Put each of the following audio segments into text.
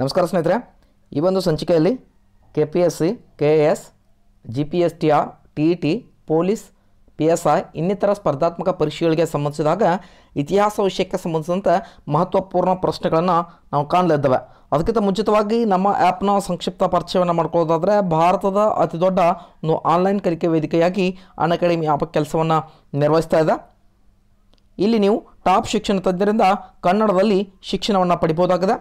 ನಮಸ್ಕಾರ ಸ್ನೇಹಿತರೆ ಈ ಒಂದು ಸಂಚಿಕೆಯಲ್ಲಿ K P S C K A S G P S T R T E T police P S I ಇನ್ನಿತರ ಸ್ಪರ್ಧಾತ್ಮಕ ಪರೀಕ್ಷೆಗಳಿಗೆ ಸಂಬಂಧಿಸಿದಾಗ ಇತಿಹಾಸ ವಿಷಯಕ್ಕೆ ಸಂಬಂಧಿಸಿದಂಥ ಮಹತ್ವಪೂರ್ಣ ಪ್ರಶ್ನೆಗಳನ್ನು ನಾವು ಕಾಣಲಿದ್ದೇವೆ ಅದಕ್ಕಿಂತ ಮುಂಚಿತವಾಗಿ ನಮ್ಮ ಆ್ಯಪ್ನ ಸಂಕ್ಷಿಪ್ತ ಪರಿಚಯವನ್ನು ಮಾಡ್ಕೊಳ್ಳೋದಾದರೆ ಭಾರತದ ದೊಡ್ಡ ಒಂದು ಆನ್ಲೈನ್ ಕಲಿಕೆ ವೇದಿಕೆಯಾಗಿ ಅನ್ ಅಕಾಡೆಮಿ ಆ್ಯಪ್ ಕೆಲಸವನ್ನು ನಿರ್ವಹಿಸ್ತಾ ಇದೆ ಇಲ್ಲಿ ನೀವು ಟಾಪ್ ಶಿಕ್ಷಣ ತಜ್ಞರಿಂದ ಕನ್ನಡದಲ್ಲಿ ಶಿಕ್ಷಣವನ್ನು ಪಡಿಬೋದಾಗಿದೆ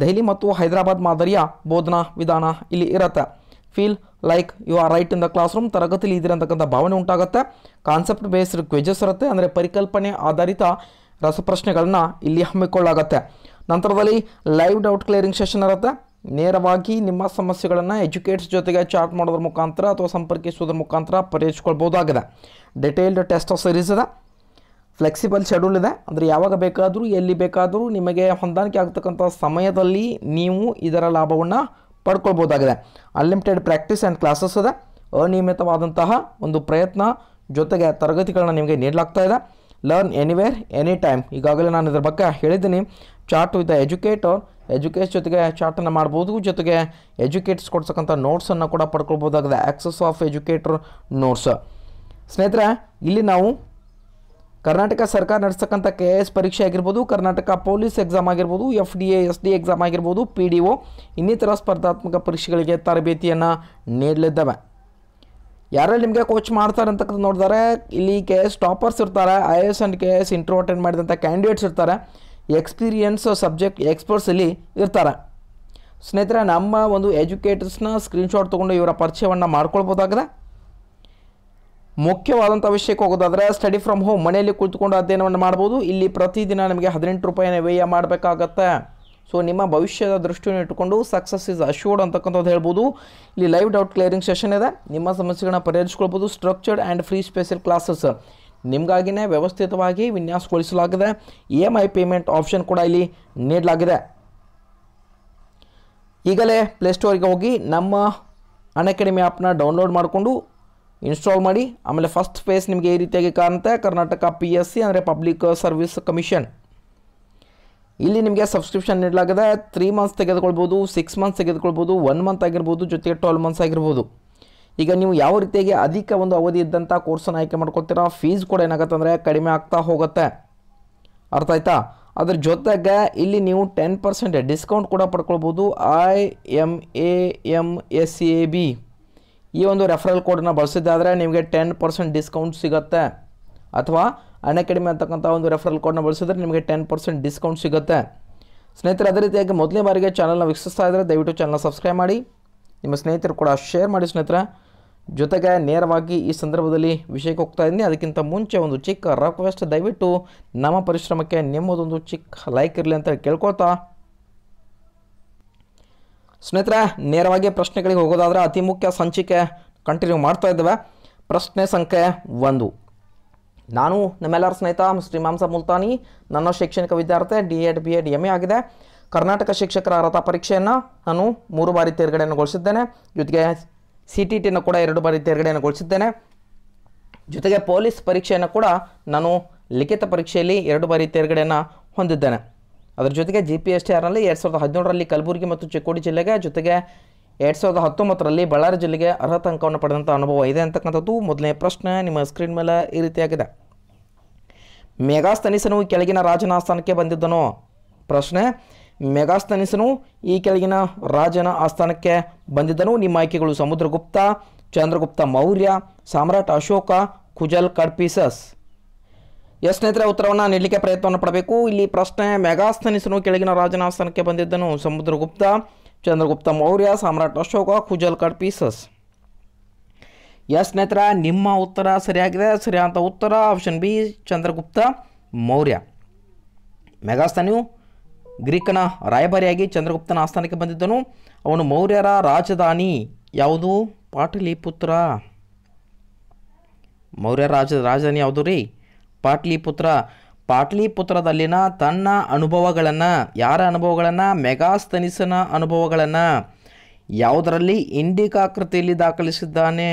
ದೆಹಲಿ ಮತ್ತು ಹೈದರಾಬಾದ್ ಮಾದರಿಯ ಬೋಧನಾ ವಿಧಾನ ಇಲ್ಲಿ ಇರತ್ತೆ feel like you are right in the classroom ತರಗತಿಲಿ ಇದಿರಂತಕ್ಕಂಥ ಭಾವನೆ ಉಂಟಾಗುತ್ತೆ ಕಾನ್ಸೆಪ್ಟ್ ಬೇಸ್ಡ್ ಕ್ವೆಜಸ್ ಇರುತ್ತೆ ಅಂದರೆ ಪರಿಕಲ್ಪನೆ ಆಧಾರಿತ ರಸಪ್ರಶ್ನೆಗಳನ್ನು ಇಲ್ಲಿ ಹಮ್ಮಿಕೊಳ್ಳಾಗತ್ತೆ ನಂತರದಲ್ಲಿ ಲೈವ್ ಡೌಟ್ ಕ್ಲಿಯರಿಂಗ್ ಸೆಷನ್ ಇರುತ್ತೆ ನೇರವಾಗಿ ನಿಮ್ಮ ಸಮಸ್ಯೆಗಳನ್ನು ಎಜುಕೇಟ್ಸ್ ಜೊತೆಗೆ ಚಾಟ್ ಮಾಡೋದ್ರ ಮುಖಾಂತರ ಅಥವಾ ಸಂಪರ್ಕಿಸೋದ್ರ ಮುಖಾಂತರ ಪರಿಹರಿಸ್ಕೊಳ್ಬೋದಾಗಿದೆ ಡಿಟೇಲ್ಡ್ ಟೆಸ್ಟ್ ಸೀರೀಸ್ ಇದೆ ಫ್ಲೆಕ್ಸಿಬಲ್ ಶೆಡ್ಯೂಲ್ ಇದೆ ಅಂದರೆ ಯಾವಾಗ ಬೇಕಾದರೂ ಎಲ್ಲಿ ಬೇಕಾದರೂ ನಿಮಗೆ ಹೊಂದಾಣಿಕೆ ಆಗ್ತಕ್ಕಂಥ ಸಮಯದಲ್ಲಿ ನೀವು ಇದರ ಲಾಭವನ್ನು ಪಡ್ಕೊಳ್ಬೋದಾಗಿದೆ ಅನ್ಲಿಮಿಟೆಡ್ ಪ್ರಾಕ್ಟೀಸ್ ಆ್ಯಂಡ್ ಕ್ಲಾಸಸ್ ಇದೆ ಅನಿಯಮಿತವಾದಂತಹ ಒಂದು ಪ್ರಯತ್ನ ಜೊತೆಗೆ ತರಗತಿಗಳನ್ನ ನಿಮಗೆ ನೀಡಲಾಗ್ತಾ ಇದೆ ಲರ್ನ್ ಎನಿವೇರ್ ಎನಿ ಟೈಮ್ ಈಗಾಗಲೇ ನಾನು ಇದರ ಬಗ್ಗೆ ಹೇಳಿದ್ದೀನಿ ಚಾರ್ಟ್ ವಿತ್ ಎಜುಕೇಟರ್ ಎಜುಕೇಟ್ ಜೊತೆಗೆ ಚಾರ್ಟನ್ನು ಮಾಡ್ಬೋದು ಜೊತೆಗೆ ಎಜುಕೇಟ್ಸ್ ಕೊಡ್ತಕ್ಕಂಥ ನೋಟ್ಸನ್ನು ಕೂಡ ಪಡ್ಕೊಳ್ಬೋದಾಗಿದೆ ಆ್ಯಕ್ಸಸ್ ಆಫ್ ಎಜುಕೇಟರ್ ನೋಟ್ಸ್ ಸ್ನೇಹಿತರೆ ಇಲ್ಲಿ ನಾವು ಕರ್ನಾಟಕ ಸರ್ಕಾರ ನಡೆಸ್ತಕ್ಕಂಥ ಕೆ ಎ ಎಸ್ ಪರೀಕ್ಷೆ ಆಗಿರ್ಬೋದು ಕರ್ನಾಟಕ ಪೊಲೀಸ್ ಎಕ್ಸಾಮ್ ಆಗಿರ್ಬೋದು F D A S D exam ಆಗಿರ್ಬೋದು ಪಿ ಡಿ ಒ ಇನ್ನಿತರ ಸ್ಪರ್ಧಾತ್ಮಕ ಪರೀಕ್ಷೆಗಳಿಗೆ ತರಬೇತಿಯನ್ನು ನೀಡಲಿದ್ದಾವೆ ಯಾರಲ್ಲಿ ನಿಮಗೆ ಕೋಚ್ ಮಾಡ್ತಾರೆ ಅಂತಕ್ಕಂಥ ನೋಡಿದರೆ ಇಲ್ಲಿ ಕೆ ಎಸ್ ಟಾಪರ್ಸ್ ಇರ್ತಾರೆ I S and K S intro attend ಮಾಡಿದಂಥ ಕ್ಯಾಂಡಿಡೇಟ್ಸ್ ಇರ್ತಾರೆ ಎಕ್ಸ್ಪೀರಿಯನ್ಸ್ ಸಬ್ಜೆಕ್ಟ್ ಎಕ್ಸ್ಪರ್ಟ್ಸ್ ಇಲ್ಲಿ ಇರ್ತಾರೆ ಸ್ನೇಹಿತರೆ ನಮ್ಮ ಒಂದು ಎಜುಕೇಟರ್ಸ್ನ ಸ್ಕ್ರೀನ್ಶಾಟ್ ತೊಗೊಂಡು ಇವರ ಪರಿಚಯವನ್ನು ಮಾಡ್ಕೊಳ್ಬೋದಾಗಿದೆ ಮುಖ್ಯವಾದಂಥ ವಿಷಯಕ್ಕೆ ಹೋಗೋದಾದರೆ ಸ್ಟಡಿ ಫ್ರಮ್ ಹೋಮ್ ಮನೆಯಲ್ಲಿ ಕುಳಿತುಕೊಂಡು ಅಧ್ಯಯನವನ್ನು ಮಾಡ್ಬೋದು ಇಲ್ಲಿ ಪ್ರತಿದಿನ ನಿಮಗೆ ಹದಿನೆಂಟು ರೂಪಾಯಿನ ವ್ಯಯ ಮಾಡಬೇಕಾಗತ್ತೆ ಸೊ ನಿಮ್ಮ ಭವಿಷ್ಯದ ದೃಷ್ಟಿಯನ್ನು ಇಟ್ಟುಕೊಂಡು ಸಕ್ಸಸ್ ಇಸ್ ಅಶ್ಯೂರ್ಡ್ ಅಂತಕ್ಕಂಥದ್ದು ಹೇಳ್ಬೋದು ಇಲ್ಲಿ ಲೈವ್ ಡೌಟ್ ಕ್ಲಿಯರಿಂಗ್ ಸೆಷನ್ ಇದೆ ನಿಮ್ಮ ಸಮಸ್ಯೆಗಳನ್ನ ಪರಿಹರಿಸ್ಕೊಳ್ಬೋದು structured and free special classes ನಿಮಗಾಗಿನೇ ವ್ಯವಸ್ಥಿತವಾಗಿ ವಿನ್ಯಾಸಗೊಳಿಸಲಾಗಿದೆ E M I payment option ಕೂಡ ಇಲ್ಲಿ ನೀಡಲಾಗಿದೆ ಈಗಲೇ ಪ್ಲೇಸ್ಟೋರಿಗೆ ಹೋಗಿ ನಮ್ಮ ಅನ್ ಅಕಾಡೆಮಿ ಆ್ಯಪ್ನ ಡೌನ್ಲೋಡ್ ಮಾಡಿಕೊಂಡು ಇನ್ಸ್ಟಾಲ್ ಮಾಡಿ ಆಮೇಲೆ ಫಸ್ಟ್ ಫೇಸ್ ನಿಮಗೆ ಈ ರೀತಿಯಾಗಿ ಕಾಣುತ್ತೆ ಕರ್ನಾಟಕ ಪಿ ಎಸ್ ಸಿ ಅಂದರೆ ಪಬ್ಲಿಕ್ ಸರ್ವಿಸ್ ಕಮಿಷನ್ ಇಲ್ಲಿ ನಿಮಗೆ ಸಬ್ಸ್ಕ್ರಿಪ್ಷನ್ ನೀಡಲಾಗಿದೆ ತ್ರೀ ಮಂತ್ಸ್ ತೆಗೆದುಕೊಳ್ಬೋದು ಸಿಕ್ಸ್ ಮಂತ್ಸ್ ತೆಗೆದುಕೊಳ್ಬೋದು ಒನ್ ಮಂತ್ ಆಗಿರ್ಬೋದು ಜೊತೆಗೆ ಟ್ವೆಲ್ ಮಂತ್ಸ್ ಆಗಿರ್ಬೋದು ಈಗ ನೀವು ಯಾವ ರೀತಿಯಾಗಿ ಅಧಿಕ ಒಂದು ಅವಧಿ ಇದ್ದಂಥ ಕೋರ್ಸನ್ನು ಆಯ್ಕೆ ಮಾಡ್ಕೊಳ್ತೀರಾ ಫೀಸ್ ಕೂಡ ಏನಾಗುತ್ತೆ ಅಂದರೆ ಕಡಿಮೆ ಆಗ್ತಾ ಹೋಗುತ್ತೆ ಅರ್ಥ ಆಯ್ತಾ ಅದ್ರ ಜೊತೆಗೆ ಇಲ್ಲಿ ನೀವು ಟೆನ್ ಪರ್ಸೆಂಟ್ ಡಿಸ್ಕೌಂಟ್ ಕೂಡ ಪಡ್ಕೊಳ್ಬೋದು I M A M S A B ಈ ಒಂದು ರೆಫರಲ್ ಕೋಡನ್ನು ಬಳಸಿದ್ದಾದರೆ ನಿಮಗೆ ಟೆನ್ ಪರ್ಸೆಂಟ್ ಡಿಸ್ಕೌಂಟ್ ಸಿಗುತ್ತೆ ಅಥವಾ ಅನ್ಅಕಾಡೆಮಿ ಅಂತಕ್ಕಂಥ ಒಂದು ರೆಫರಲ್ ಕೋಡ್ನ ಬಳಸಿದ್ರೆ ನಿಮಗೆ ಟೆನ್ ಪರ್ಸೆಂಟ್ ಡಿಸ್ಕೌಂಟ್ ಸಿಗುತ್ತೆ ಸ್ನೇಹಿತರೆ ಅದೇ ರೀತಿಯಾಗಿ ಮೊದಲನೇ ಬಾರಿಗೆ ಚಾನಲ್ನ ವೀಕ್ಷಿಸ್ತಾ ಇದ್ದರೆ ದಯವಿಟ್ಟು ಚಾನಲ್ನ ಸಬ್ಸ್ಕ್ರೈಬ್ ಮಾಡಿ ನಿಮ್ಮ ಸ್ನೇಹಿತರು ಕೂಡ ಶೇರ್ ಮಾಡಿ ಸ್ನೇಹಿತರೆ ಜೊತೆಗೆ ನೇರವಾಗಿ ಈ ಸಂದರ್ಭದಲ್ಲಿ ವಿಷಯಕ್ಕೆ ಹೋಗ್ತಾ ಇದ್ದೀನಿ ಅದಕ್ಕಿಂತ ಮುಂಚೆ ಒಂದು ಚಿಕ್ಕ ರಿಕ್ವೆಸ್ಟ್ ದಯವಿಟ್ಟು ನಮ್ಮ ಪರಿಶ್ರಮಕ್ಕೆ ನಿಮ್ಮದೊಂದು ಚಿಕ್ಕ ಲೈಕ್ ಇರಲಿ ಅಂತ ಕೇಳ್ಕೊತಾ ಸ್ನೇಹಿತರೆ ನೇರವಾಗಿ ಪ್ರಶ್ನೆಗಳಿಗೆ ಹೋಗೋದಾದರೆ ಅತಿ ಮುಖ್ಯ ಸಂಚಿಕೆ ಕಂಟಿನ್ಯೂ ಮಾಡ್ತಾ ಇದ್ದೇವೆ ಪ್ರಶ್ನೆ ಸಂಖ್ಯೆ ಒಂದು ನಾನು ನಮ್ಮೆಲ್ಲರ ಸ್ನೇಹಿತ ಶ್ರೀಮಾಂಸ ಮುಲ್ತಾನಿ ನನ್ನ ಶೈಕ್ಷಣಿಕ ವಿದ್ಯಾರ್ಥಿ D Ed B Ed M A ಆಗಿದೆ ಕರ್ನಾಟಕ ಶಿಕ್ಷಕರ ಅರ್ಹತಾ ಪರೀಕ್ಷೆಯನ್ನು ನಾನು ಮೂರು ಬಾರಿ ತೇರ್ಗಡೆಯನ್ನುಗೊಳಿಸಿದ್ದೇನೆ ಜೊತೆಗೆ ಸಿ ಟಿ ಟಿಯನ್ನು ಕೂಡ ಎರಡು ಬಾರಿ ಗೊಳಿಸಿದ್ದೇನೆ ಜೊತೆಗೆ ಪೊಲೀಸ್ ಪರೀಕ್ಷೆಯನ್ನು ಕೂಡ ನಾನು ಲಿಖಿತ ಪರೀಕ್ಷೆಯಲ್ಲಿ ಎರಡು ಬಾರಿ ತೇರ್ಗಡೆಯನ್ನು ಹೊಂದಿದ್ದೇನೆ ಅದರ ಜೊತೆಗೆ ಜಿ ಪಿ ಎಸ್ ಟಿ ಆರ್ನಲ್ಲಿ ಎರಡು ಸಾವಿರದ ಹದಿನೇಳರಲ್ಲಿ ಕಲಬುರಗಿ ಮತ್ತು ಚಿಕ್ಕೋಡಿ ಜಿಲ್ಲೆಗೆ ಜೊತೆಗೆ ಎರಡು ಸಾವಿರದ ಹತ್ತೊಂಬತ್ತರಲ್ಲಿ ಬಳ್ಳಾರಿ ಜಿಲ್ಲೆಗೆ ಅರ್ಹತಾ ಅಂಕವನ್ನು ಪಡೆದಂಥ ಅನುಭವ ಇದೆ ಅಂತಕ್ಕಂಥದ್ದು ಮೊದಲನೇ ಪ್ರಶ್ನೆ ನಿಮ್ಮ ಸ್ಕ್ರೀನ್ ಮೇಲೆ ಈ ರೀತಿಯಾಗಿದೆ ಮೆಗಾಸ್ತನಿಸನು ಕೆಳಗಿನ ರಾಜನ ಆಸ್ಥಾನಕ್ಕೆ ಬಂದಿದ್ದನು ಪ್ರಶ್ನೆ ಮೆಗಾಸ್ತನಿಸನು ಈ ಕೆಳಗಿನ ರಾಜನ ಆಸ್ಥಾನಕ್ಕೆ ಬಂದಿದ್ದನು ನಿಮ್ಮ ಆಯ್ಕೆಗಳು ಸಮುದ್ರಗುಪ್ತ ಚಂದ್ರಗುಪ್ತ ಮೌರ್ಯ ಸಾಮ್ರಾಟ್ ಅಶೋಕ ಕುಜಲ್ ಕಡ್ಪೀಸಸ್ ಎಸ್ ಸ್ನೇಹಿತರೆ ಉತ್ತರವನ್ನು ನೀಡಲಿಕ್ಕೆ ಪ್ರಯತ್ನವನ್ನು ಪಡಬೇಕು ಇಲ್ಲಿ ಪ್ರಶ್ನೆ ಮೆಗಾಸ್ತನಿಸನು ಕೆಳಗಿನ ರಾಜನ ಆಸ್ಥಾನಕ್ಕೆ ಬಂದಿದ್ದನು ಸಮುದ್ರಗುಪ್ತ ಚಂದ್ರಗುಪ್ತ ಮೌರ್ಯ ಸಾಮ್ರಾಟ್ ಅಶೋಕ ಕುಜಲ್ ಕಡ್ ಪೀಸಸ್ ಎಸ್ ಸ್ನೇಹಿತರ ನಿಮ್ಮ ಉತ್ತರ ಸರಿಯಾಗಿದೆ ಸರಿಯಾದ ಉತ್ತರ ಆಪ್ಷನ್ ಬಿ ಚಂದ್ರಗುಪ್ತ ಮೌರ್ಯ ಮೆಗಾಸ್ತನಿಯು ಗ್ರೀಕನ ರಾಯಭಾರಿಯಾಗಿ ಚಂದ್ರಗುಪ್ತನ ಆಸ್ಥಾನಕ್ಕೆ ಬಂದಿದ್ದನು ಅವನು ಮೌರ್ಯರ ರಾಜಧಾನಿ ಯಾವುದು ಪಾಟಲಿಪುತ್ರ ಮೌರ್ಯ ರಾಜ ರಾಜಧಾನಿ ಯಾವುದು ರೀ ಪಾಟ್ಲಿಪುತ್ರ ಪಾಟ್ಲಿಪುತ್ರದಲ್ಲಿನ ತನ್ನ ಅನುಭವಗಳನ್ನು ಯಾರ ಅನುಭವಗಳನ್ನು ಮೆಗಾಸ್ತನಿಸನ ಅನುಭವಗಳನ್ನು ಯಾವುದರಲ್ಲಿ ಇಂಡಿಕಾ ಕೃತಿಯಲ್ಲಿ ದಾಖಲಿಸಿದ್ದಾನೆ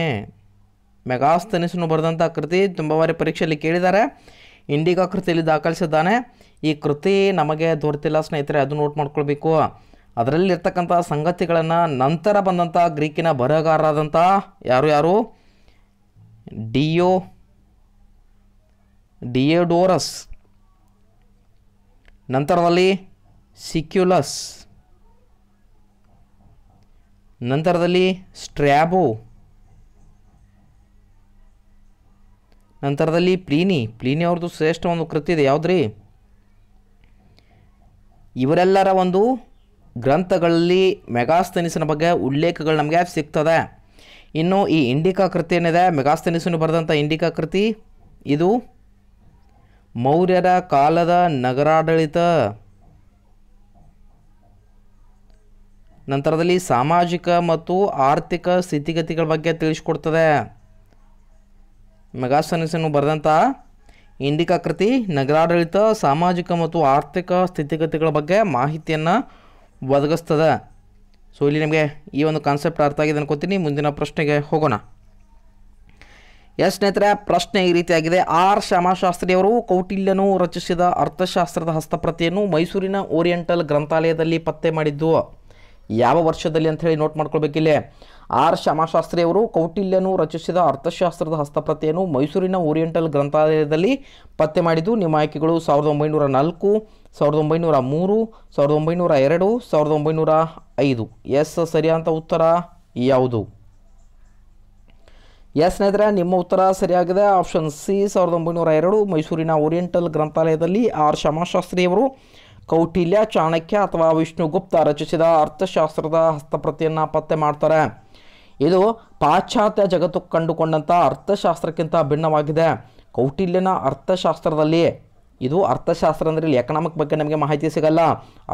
ಮೆಗಾಸ್ತನಿಸನು ಬರೆದಂಥ ಕೃತಿ ತುಂಬ ಬಾರಿ ಪರೀಕ್ಷೆಯಲ್ಲಿ ಕೇಳಿದ್ದಾರೆ ಇಂಡಿಕಾ ಕೃತಿಯಲ್ಲಿ ದಾಖಲಿಸಿದ್ದಾನೆ ಈ ಕೃತಿ ನಮಗೆ ದೊರೆತಿಲ್ಲ ಸ್ನೇಹಿತರೆ ಅದು ನೋಟ್ ಮಾಡ್ಕೊಳ್ಬೇಕು ಅದರಲ್ಲಿರ್ತಕ್ಕಂಥ ಸಂಗತಿಗಳನ್ನು ನಂತರ ಬಂದಂಥ ಗ್ರೀಕಿನ ಬರಹಗಾರರಾದಂಥ ಯಾರು ಯಾರು ಡಿಯೋ ಡಿಯೋಡೋರಸ್ ನಂತರದಲ್ಲಿ ಸಿಕ್ಯುಲಸ್ ನಂತರದಲ್ಲಿ ಸ್ಟ್ರ್ಯಾಬು ನಂತರದಲ್ಲಿ ಪ್ಲೀನಿ ಪ್ಲೀನಿ ಅವ್ರದ್ದು ಶ್ರೇಷ್ಠ ಒಂದು ಕೃತಿ ಇದೆ ಯಾವುದ್ರಿ ಇವರೆಲ್ಲರ ಒಂದು ಗ್ರಂಥಗಳಲ್ಲಿ ಮೆಗಾಸ್ತನಿಸಿನ ಬಗ್ಗೆ ಉಲ್ಲೇಖಗಳು ನಮಗೆ ಸಿಗ್ತದೆ ಇನ್ನು ಈ ಇಂಡಿಕಾ ಕೃತಿ ಏನಿದೆ ಮೆಗಾಸ್ತನಿಸನ್ನು ಬರೆದಂಥ ಇಂಡಿಕಾ ಕೃತಿ ಇದು ಮೌರ್ಯರ ಕಾಲದ ನಗರಾಡಳಿತ ನಂತರದಲ್ಲಿ ಸಾಮಾಜಿಕ ಮತ್ತು ಆರ್ಥಿಕ ಸ್ಥಿತಿಗತಿಗಳ ಬಗ್ಗೆ ತಿಳಿಸ್ಕೊಡ್ತದೆ ಮೆಗಾಸನಿಸನ್ನು ಬರೆದಂಥ ಇಂಡಿಕಾ ಕೃತಿ ನಗರಾಡಳಿತ ಸಾಮಾಜಿಕ ಮತ್ತು ಆರ್ಥಿಕ ಸ್ಥಿತಿಗತಿಗಳ ಬಗ್ಗೆ ಮಾಹಿತಿಯನ್ನು ಒದಗಿಸ್ತದೆ ಸೊ ಇಲ್ಲಿ ನಿಮಗೆ ಈ ಒಂದು ಕಾನ್ಸೆಪ್ಟ್ ಅರ್ಥ ಆಗಿದೆ ಅನ್ಕೋತೀನಿ ಮುಂದಿನ ಪ್ರಶ್ನೆಗೆ ಹೋಗೋಣ ಎಸ್ ಸ್ನೇಹಿತರೆ ಪ್ರಶ್ನೆ ಈ ರೀತಿಯಾಗಿದೆ ಆರ್ ಶ್ಯಾಮಶಾಸ್ತ್ರಿಯವರು ಕೌಟಿಲ್ಯನು ರಚಿಸಿದ ಅರ್ಥಶಾಸ್ತ್ರದ ಹಸ್ತಪ್ರತಿಯನ್ನು ಮೈಸೂರಿನ ಓರಿಯೆಂಟಲ್ ಗ್ರಂಥಾಲಯದಲ್ಲಿ ಪತ್ತೆ ಮಾಡಿದ್ದು ಯಾವ ವರ್ಷದಲ್ಲಿ ಅಂಥೇಳಿ ನೋಟ್ ಮಾಡ್ಕೊಳ್ಬೇಕಿಲ್ಲೇ ಆರ್ ಶ್ಯಾಮಶಾಸ್ತ್ರಿಯವರು ಕೌಟಿಲ್ಯನು ರಚಿಸಿದ ಅರ್ಥಶಾಸ್ತ್ರದ ಹಸ್ತಪ್ರತಿಯನ್ನು ಮೈಸೂರಿನ ಓರಿಯೆಂಟಲ್ ಗ್ರಂಥಾಲಯದಲ್ಲಿ ಪತ್ತೆ ಮಾಡಿದ್ದು ನಿಮ್ಮ ಆಯ್ಕೆಗಳು ಸಾವಿರದ ಒಂಬೈನೂರ ನಾಲ್ಕು ಸಾವಿರದ ಒಂಬೈನೂರ ಮೂರು ಸಾವಿರದ ಒಂಬೈನೂರ ಎರಡು ಸಾವಿರದ ಒಂಬೈನೂರ ಐದು ಎಸ್ ಸರಿಯಾದ ಉತ್ತರ ಯಾವುದು ಎಸ್ ಸ್ನೇಹಿತರೆ ನಿಮ್ಮ ಉತ್ತರ ಸರಿಯಾಗಿದೆ ಆಪ್ಷನ್ ಸಿ ಸಾವಿರದ ಒಂಬೈನೂರ ಎರಡು ಮೈಸೂರಿನ ಓರಿಯೆಂಟಲ್ ಗ್ರಂಥಾಲಯದಲ್ಲಿ ಆರ್ ಶಮಾಶಾಸ್ತ್ರಿಯವರು ಕೌಟಿಲ್ಯ ಚಾಣಕ್ಯ ಅಥವಾ ವಿಷ್ಣುಗುಪ್ತ ರಚಿಸಿದ ಅರ್ಥಶಾಸ್ತ್ರದ ಹಸ್ತಪ್ರತಿಯನ್ನು ಪತ್ತೆ ಮಾಡ್ತಾರೆ ಇದು ಪಾಶ್ಚಾತ್ಯ ಜಗತ್ತು ಕಂಡುಕೊಂಡಂಥ ಅರ್ಥಶಾಸ್ತ್ರಕ್ಕಿಂತ ಭಿನ್ನವಾಗಿದೆ ಕೌಟಿಲ್ಯನ ಅರ್ಥಶಾಸ್ತ್ರದಲ್ಲಿ ಇದು ಅರ್ಥಶಾಸ್ತ್ರ ಅಂದರೆ ಇಲ್ಲಿ ಎಕನಾಮಿಕ್ ಬಗ್ಗೆ ನಮಗೆ ಮಾಹಿತಿ ಸಿಗಲ್ಲ